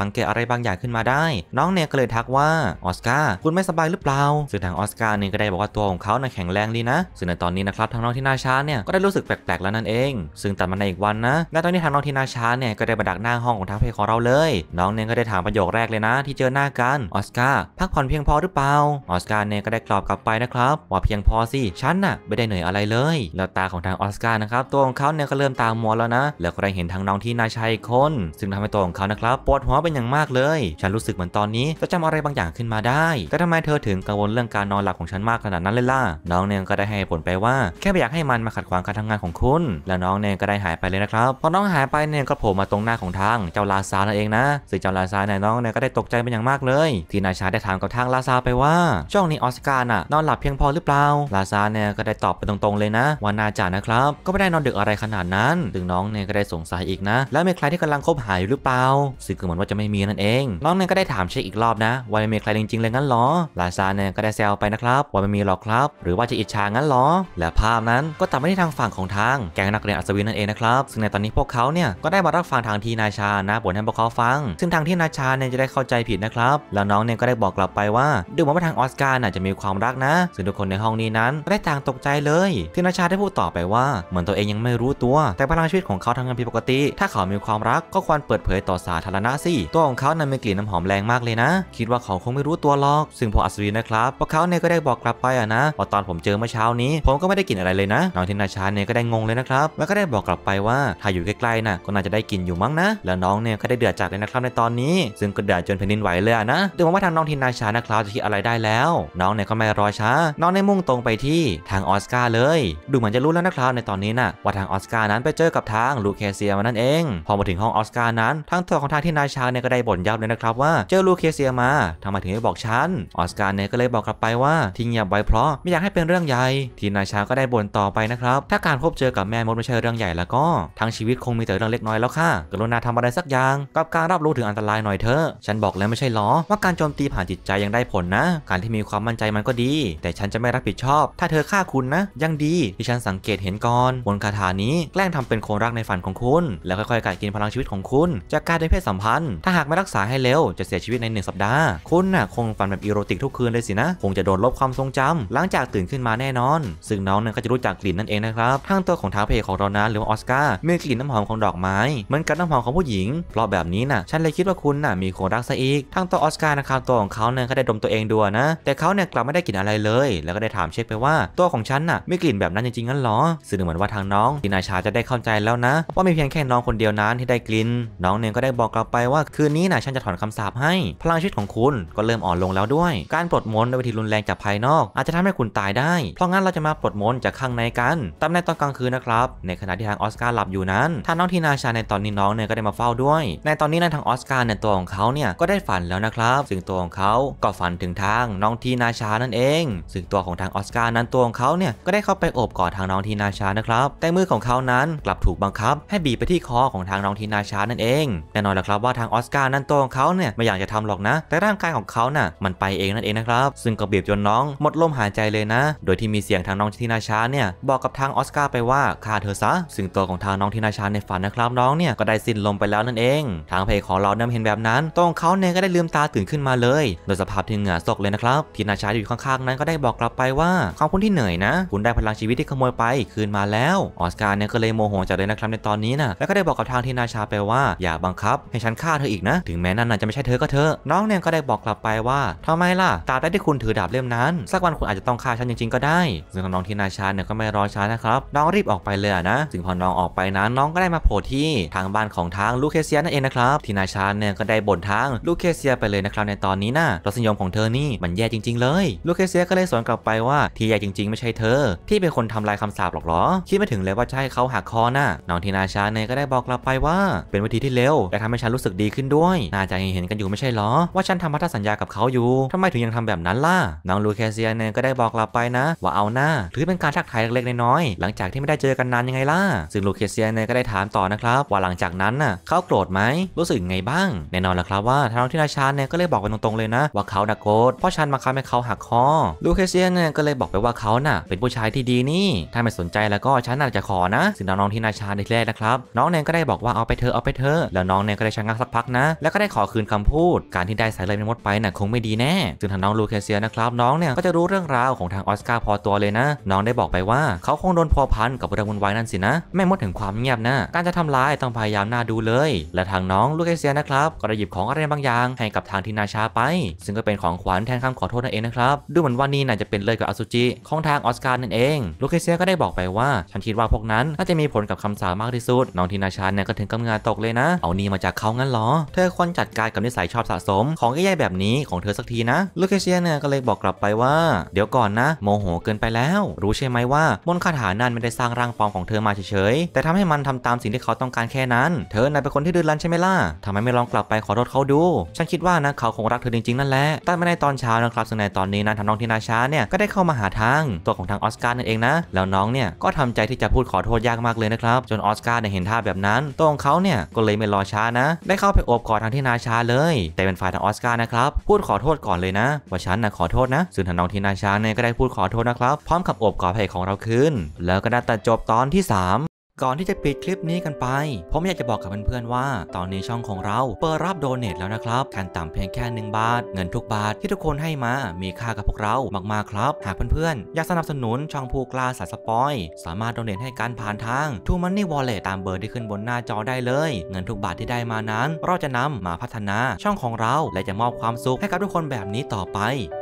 สังเกตอะไรบางอย่างขึ้นมาได้ น้องเนี่ยก็เลยทักว่าออสการ์คุณไม่สบายหรือเปล่า ซึ่งทางออสการ์เนี่ยก็ได้บอกว่า ตัวของเขาน่แข็งแรงดีนะซึ่งในตอนนี้นะครับทางน้องทีนาชาเนี่ยก็ได้รู้สึกแปลกๆแล้วนั่นเอง ซึ่งตัดมาในอีกวันนะและตอนนี้ทางน้องทีนาชาเนี่ยก็ได้มาดักหน้าห้องของทางเพจของเราเลย น้องเนี่ยก็ได้ถามประโยคแรกเลยนะ ที่เจอหน้ากันออสการ์พักผ่อนเพียงพอหรือเปล่าออสการ์เนี่ยก็ได้กลอบกลับไปนะครับว่าเพียงพอสิฉันน่ะไม่ได้เหนื่อยอะไรเลยแล้วตาของทางออสการ์นะครับตัวของเขาเนี่ยก็เริ่มตามมัวแล้วนะแล้วก็ได้เห็นทางน้องที่นายชายคน ซึ่งทำให้ตัวของเขานะครับปวดหัวเป็นอย่างมากเลย ฉันรู้สึกเหมือนตอนนี้จะจำอะไรบางอย่างขึ้นมาได้แต่ทำไมเธอถึงกังวลเรื่องการนอนหลับของฉันมากขนาดนั้นเลยล่ะน้องเนี่ยก็ได้ให้ผลไปว่าแค่ไม่อยากให้มันมาขัดขวางการทำงานของคุณ แล้วน้องเนี่ยก็ได้หายไปเลยนะครับพอน้องหายไปเนี่ยก็โผล่มาตรงหน้าของทางเจ้าลาซานั่นเองนะซึ่งเจ้าลาซาเนี่ยน้องเนี่ยก็ได้ตกใจเป็นอย่างมากเลย ที่นายชายได้ถามกับทางลาซาไปว่าช่วงนี้ออสการ์น่ะนอนหลลับเพียงพอหรือเปล่าลาซาเนี่ยก็ได้ตอบไปตรงๆเลยนะว่าน่าจะนะครับก็ไม่ได้นอนดึกอะไรขนาดนั้นถึงน้องเนี่ยก็ได้สงสัยอีกนะ แล้วมีใครที่กำลังคบหาอยู่หรือเปล่าซึ่งก็เหมือนว่าจะไม่มีนั่นเองน้องเนี่ยก็ได้ถามเช็คอีกรอบนะ ว่ามีใครจริงๆเลยงั้นหรอลาซาเนี่ยก็ได้แซวไปนะครับว่าไม่มีหรอกครับ หรือว่าจะอิจฉางั้นหรอ และภาพนั้นก็ตัดไปที่ทางฝั่งของทางแกงนักเรียนอัศวินนั่นเองนะครับซึ่งในตอนนี้พวกเขาเนี่ยก็ได้มารับฟังทางทีนาชานะบนให้พวกเขาฟัง ซึ่งทางที่นาชาเนี่ยจะได้เข้าใจผิดนะครับแล้วน้องเนี่ยก็ได้บอกกลับไปว่าดูเหมือนว่าทางออสการ์น่ะจะมีความรักนะซึ่งทุกคนในห้องนี้นั้นได้ต่างตกใจเลย ที่นาชาได้พูดต่อไปว่า เหมือนตัวเองยังไม่รู้ตัว แต่พลังชีวิตของเขาทำงานผิดปกติ ถ้าเขามีความรักก็ควรเปิดเผยต่อสาธารณะสิตัวของเขานั้นมีกลิ่นน้ำหอมแรงมากเลยนะ คิดว่าเขาคงไม่รู้ตัวหรอก ซึ่งพออัศวินนะครับพวกเขาเนี่ยก็ได้บอกกลับไปอะนะว่าตอนผมเจอเมื่อเช้านี้ ผมก็ไม่ได้กลิ่นอะไรเลยนะ น้องทินาชาเนี่ยก็ได้งงเลยนะครับแล้วก็ได้บอกกลับไปว่า ถ้าอยู่ใกล้ๆนะก็น่าจะได้กลิ่นอยู่มั้งนะ แล้วน้องเนี่ยก็ได้เดือดจัดเลยนะครับในตอนนี้ซึ่งก็เดือดจนแผ่นดินไหวเลยนะดูว่าทางน้องทินาชานะครับจะคิดอะไรได้แล้ว น้องเนี่ยก็ไม่รอช้าน้องได้มุ่งตรงไปที่ทางออสการ์เลย ดูเหมือนจะรู้แล้วนะครับในตอนนี้นะ่ะว่าทางออสการ์นั้นไปเจอกับทางลูเคเซียมานั่นเอง พอมาถึงห้องออสการ์นั้นทางตัวของทางที่นายชาเนี่ยก็ได้บ่นยับเลยนะครับ ว่าเจอลูเคเซียมาทำไมถึงไม่บอกฉันออสการ์เนี่ยก็เลยบอกกลับไปว่าทิ้งยาไว้เพราะไม่อยากให้เป็นเรื่องใหญ่ทีนายชาก็ได้บ่นต่อไปนะครับถ้าการพบเจอกับแม่มดไม่ใช่เรื่องใหญ่แล้วก็ทั้งชีวิตคงมีแต่เรื่องเล็กน้อยแล้วค่ะกรุณาทำอะไรสักอย่างกับการรับรู้ถึงอันตรายหน่อยเถอะฉันบอกแล้วไม่ใช่หรอว่าการโจมตีผ่านจิตใจยังได้ผลนะ การที่มีความมั่นใจมันก็ดีแต่ฉันจะไม่รับผิดชอบ ถ้าเธอฆ่าคุณนะ ยังดี ที่ฉันสังเกตเห็นก่อนบนคาถานี้แกล้งทำเป็นโคนรักในฝันของคุณ แล้วค่อยๆกัดกินพลังชีวิตของคุณ จากการได้เพศสัมพันธ์ ถ้าหากไม่รักษาให้เร็ว จะเสียชีวิตในหนึ่งสัปดาห์ คุณน่ะคงฝันแบบอีโรติกทุกคืนเลยสินะ คงจะโดนลบความทรงจำหลังจากตื่นขึ้นมาแน่นอน ซึ่งน้องนั่นก็จะรู้จักกลิ่นนั่นเองนะครับทั้งตัวของท้าเพของเรานัหรือออสการ์มีกลิ่นน้ำหอมของดอกไม้ เหมือนกับน้ำหอมของผู้หญิงเพราะแบบนี้น่ะฉันเลยคิดว่าคุณน่ะมีคนรักซะอีกทั้งตัวออสการ์นะครับตัวของเขาเนี่ยก็ได้ดมตัวเองดูนะแต่เขาเนี่ยกลับไม่ได้กลิ่นอะไรเลเลยแล้วก็ได้ถามเช็คไปว่าตัวของฉันน่ะไม่กลิ่นแบบนั้นจริงๆ งั้นหรอซึ่งเหมือนว่าทางน้อง ทีนาชาจะได้เข้าใจแล้วนะ ว่ามีเพียงแค่น้องคนเดียวนั้นที่ได้กลิ่นน้องเนงก็ได้บอกกลับไปว่า คืนนี้นะฉันจะถอนคำสาปให้ พลังชีวิตของคุณก็เริ่มอ่อนลงแล้วด้วย การปลดมนในด้วยวิธีรุนแรงจากภายนอก อาจจะทำให้คุณตายได้เพราะงั้นเราจะมาปลดมนจากข้างในกันตาแหน่งตอนกลางคืนนะครับในขณะที่ทางออสการ์หลับอยู่นั้นทางน้องทีนาชาในตอนนี้น้องเนี่ยก็ได้มาเฝ้าด้วย ในตอนนี้นั้นทางออสการ์ในตัวของเขาเนี่ยก็ได้ฝันแล้วนะครับ ซึ่งตัวของเขาก็ฝันถึงทางน้องทีนาชานั่นเองซึ่งตัวของทางออสการ์นั้นตัวของเขาเนี่ยก็ได้เข้าไปโอบกอดทางน้องทีนาชานะครับ แต่มือของเขานั้นกลับถูกบังคับ ให้บีบไปที่คอ ของทางน้องทีนาชานั่นเองแน่นอนแห้ะครับว่าทางออสการ์นั้นตัวของเขาเนี่ยไม่อยากจะทำหรอกนะ แต่ร่างกายของเขาน่ะมันไปเองนั่นเองนะครับ ซึ่งก็บีบจนน้องหมดลมหายใจเลยนะ โดยที่มีเสียงทางน้องทีนาชาเนี่ยบอกกับทางออสการ์ไปว่าฆ่าเธอซะซึ่งตัวของทางน้องทีนาชาในฝันนะครับน้องเนี่ยก็ได้สิ้นลมไปแล้วนั่นเอง ทางเพจของเราเนี่ยเห็นแบบนั้นตัวของเขาเนี่ยก็ได้ลืมตาตื่นขึ้นมาเลยโดยสภาพที่เหงื่อตกเลยนะครับทีนาชาอยู่ข้างๆนั้นก็ได้บอกกลับไปว่าขอบคุณที่เหนื่อยนะ คุณได้พลังชีวิตที่ขโมยไปคืนมาแล้วออสการ์เนี่ยก็เลยโมโหจัดเลยนะครับในตอนนี้นะแล้วก็ได้บอกกับทางทีนาชาไปว่าอย่าบังคับ ให้ฉันฆ่าเธออีกนะ ถึงแม้นั่นจะไม่ใช่เธอก็เธอน้องเนี่ยก็ได้บอกกลับไปว่าทำไมล่ะตาได้ที่คุณถือดาบเล่มนั้น สักวันคุณอาจจะต้องฆ่าฉันจริงๆก็ได้ ซึ่งน้องทีนาชาเนี่ยก็ไม่รอช้านะครับน้องรีบออกไปเลยนะถึงพอน้องออกไปนั้นน้องก็ได้มาโผล่ที่ทางบ้านของทางลูเคเซียนั่นเองนะครับทีนาชาเนี่ยก็ได้บ่นทางลูเคเซียไปเลยนะครับในตอนนี้นะรสนิยมของเธอนี่มันแย่จริงๆเลยลูเคเซียกก็เลยสวนกลับไปว่าที่ใหญ่จริงๆไม่ใช่เธอ ที่เป็นคนทำลายคำสาปหรอกหรอ คิดไม่ถึงเลยว่าจะให้เขาหักคอน่ะน้องทีนาชาเนยก็ได้บอกกลับไปว่า เป็นวิธีที่เร็วและทำให้ฉันรู้สึกดีขึ้นด้วยน่าจะเห็นกันอยู่ ไม่ใช่หรอว่าฉันทำพันธสัญญากับเขาอยู่ ทำไมถึงยังทำแบบนั้นล่ะ น้องลูแคเซียเนยก็ได้บอกกลับไปนะ ว่าเอาหน้าถือเป็นการทักทายเล็กๆน้อยๆหลังจากที่ไม่ได้เจอกันนานยังไงล่ะซึ่งลูแคเซียเนยก็ได้ถามต่อนะครับว่าหลังจากนั้นน่ะเขาโกรธไหมรู้สึกไงบ้างแน่นอนแล้วครับว่าทางน้องทีนาชาเนก็เลยบอกไปตรงๆเลยนะ ว่าเขาดักโกรธเพราะฉันมาค้าให้เขาหักคอลูเคเซียนเนี่ยก็เลยบอกไปว่าเขาน่ะเป็นผู้ชายที่ดีนี่ถ้าไม่สนใจแล้วก็ฉันน่าจะขอนะซึ่งน้องๆที่นาชาได้แรกนะครับ น้องเนีก็ได้บอกว่าเอาไปเธอเอาไปเธอแล้วน้องเนีก็ได้ชะงักสักพักนะแล้วก็ได้ขอคืนคำพูด การที่ได้สายเลือหมดไปน่ะคงไม่ดีแน่ซึ่งทางน้องลูเคเซียนะครับน้องเนี่ยก็จะรู้เรื่องราวของทางออสการ์พอตัวเลยนะ น้องได้บอกไปว่าเขาคงโดนพอพันกับเรื่องวุ่นวายนั่นสินะแม่มดถึงความเงียบนะการจะทำร้ายต้องพยายามน่าดูเลย และทางน้องลูเคเซียนะครับก็ได้หยิบของอะไรบางอย่าง ให้กับทางทินาชาไป ซึ่งก็เป็นของขวัญแทนคำขอโทษนั่นเองนะครับดูเหมือนว่านีน่าจะเป็นเลยกับอสุจิ ของทางออสการ์นั่นเอง ลูเคเซียก็ได้บอกไปว่า ฉันคิดว่าพวกนั้น น่าจะมีผลกับคำสาบมากที่สุด น้องทีนาชานเนี่ย ก็ถึงกำเงาดตกเลยนะ เอานี่มาจากเขางั้นหรอ เธอควรจัดการกับนิสัยชอบสะสมของแย่ๆแบบนี้ของเธอสักทีนะ ลูเคเซียเนี่ยก็เลยบอกกลับไปว่า เดี๋ยวก่อนนะ โมโหเกินไปแล้ว รู้ใช่ไหมว่ามนต์คาถานั้นไม่ได้สร้างร่างปลอมของเธอมาเฉยๆแต่ทำให้มันทำตามสิ่งที่เขาต้องการแค่นั้น เธอนายเป็นคนที่ดื้อรั้นใช่ไหมล่ะทำไมไม่ลองกลับไปขอโทษเขาดูฉันคิดว่านะเขาคงรักเธอจริงๆนั่นแหละแต่ไม่ในตอนเช้านะครับซึ่งในตอนนี้นะทำน้องทีนาช้าเนี่ยก็ได้เข้ามาหาทางตัวของทางออสการ์นั่นเองนะ แล้วน้องเนี่ยก็ทำใจที่จะพูดขอโทษยากมากเลยนะครับ จนออสการ์เนี่ยเห็นท่าแบบนั้นตัวของเขาเนี่ยก็เลยไม่รอช้านะ ได้เข้าไปโอบกอดทางที่นาชาเลย แต่เป็นฝ่ายทางออสการ์นะครับ พูดขอโทษก่อนเลยนะ ว่าฉันนะขอโทษนะซึ่งทางน้องที่นาชาเนี่ยก็ได้พูดขอโทษนะครับ พร้อมกับโอบกอดเพ่ของเราคืนแล้วก็ได้ตัดจบตอนที่3ก่อนที่จะปิดคลิปนี้กันไป ผมอยากจะบอกกับเพื่อนๆว่าตอนนี้ช่องของเราเปิดรับโดเนทแล้วนะครับการต่ำเพียงแค่1บาท เงินทุกบาทที่ทุกคนให้มา มีค่ากับพวกเรามากๆครับ หากเพื่อนๆอยากสนับสนุนช่องผู้กล้าสายสปอยสามารถโดเนทให้การผ่านทาง True Money Wallet ตามเบอร์ที่ขึ้นบนหน้าจอได้เลย เงินทุกบาทที่ได้มานั้น เราจะนำมาพัฒนาช่องของเรา และจะมอบความสุข ให้กับทุกคนแบบนี้ต่อไป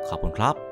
ขอบคุณครับ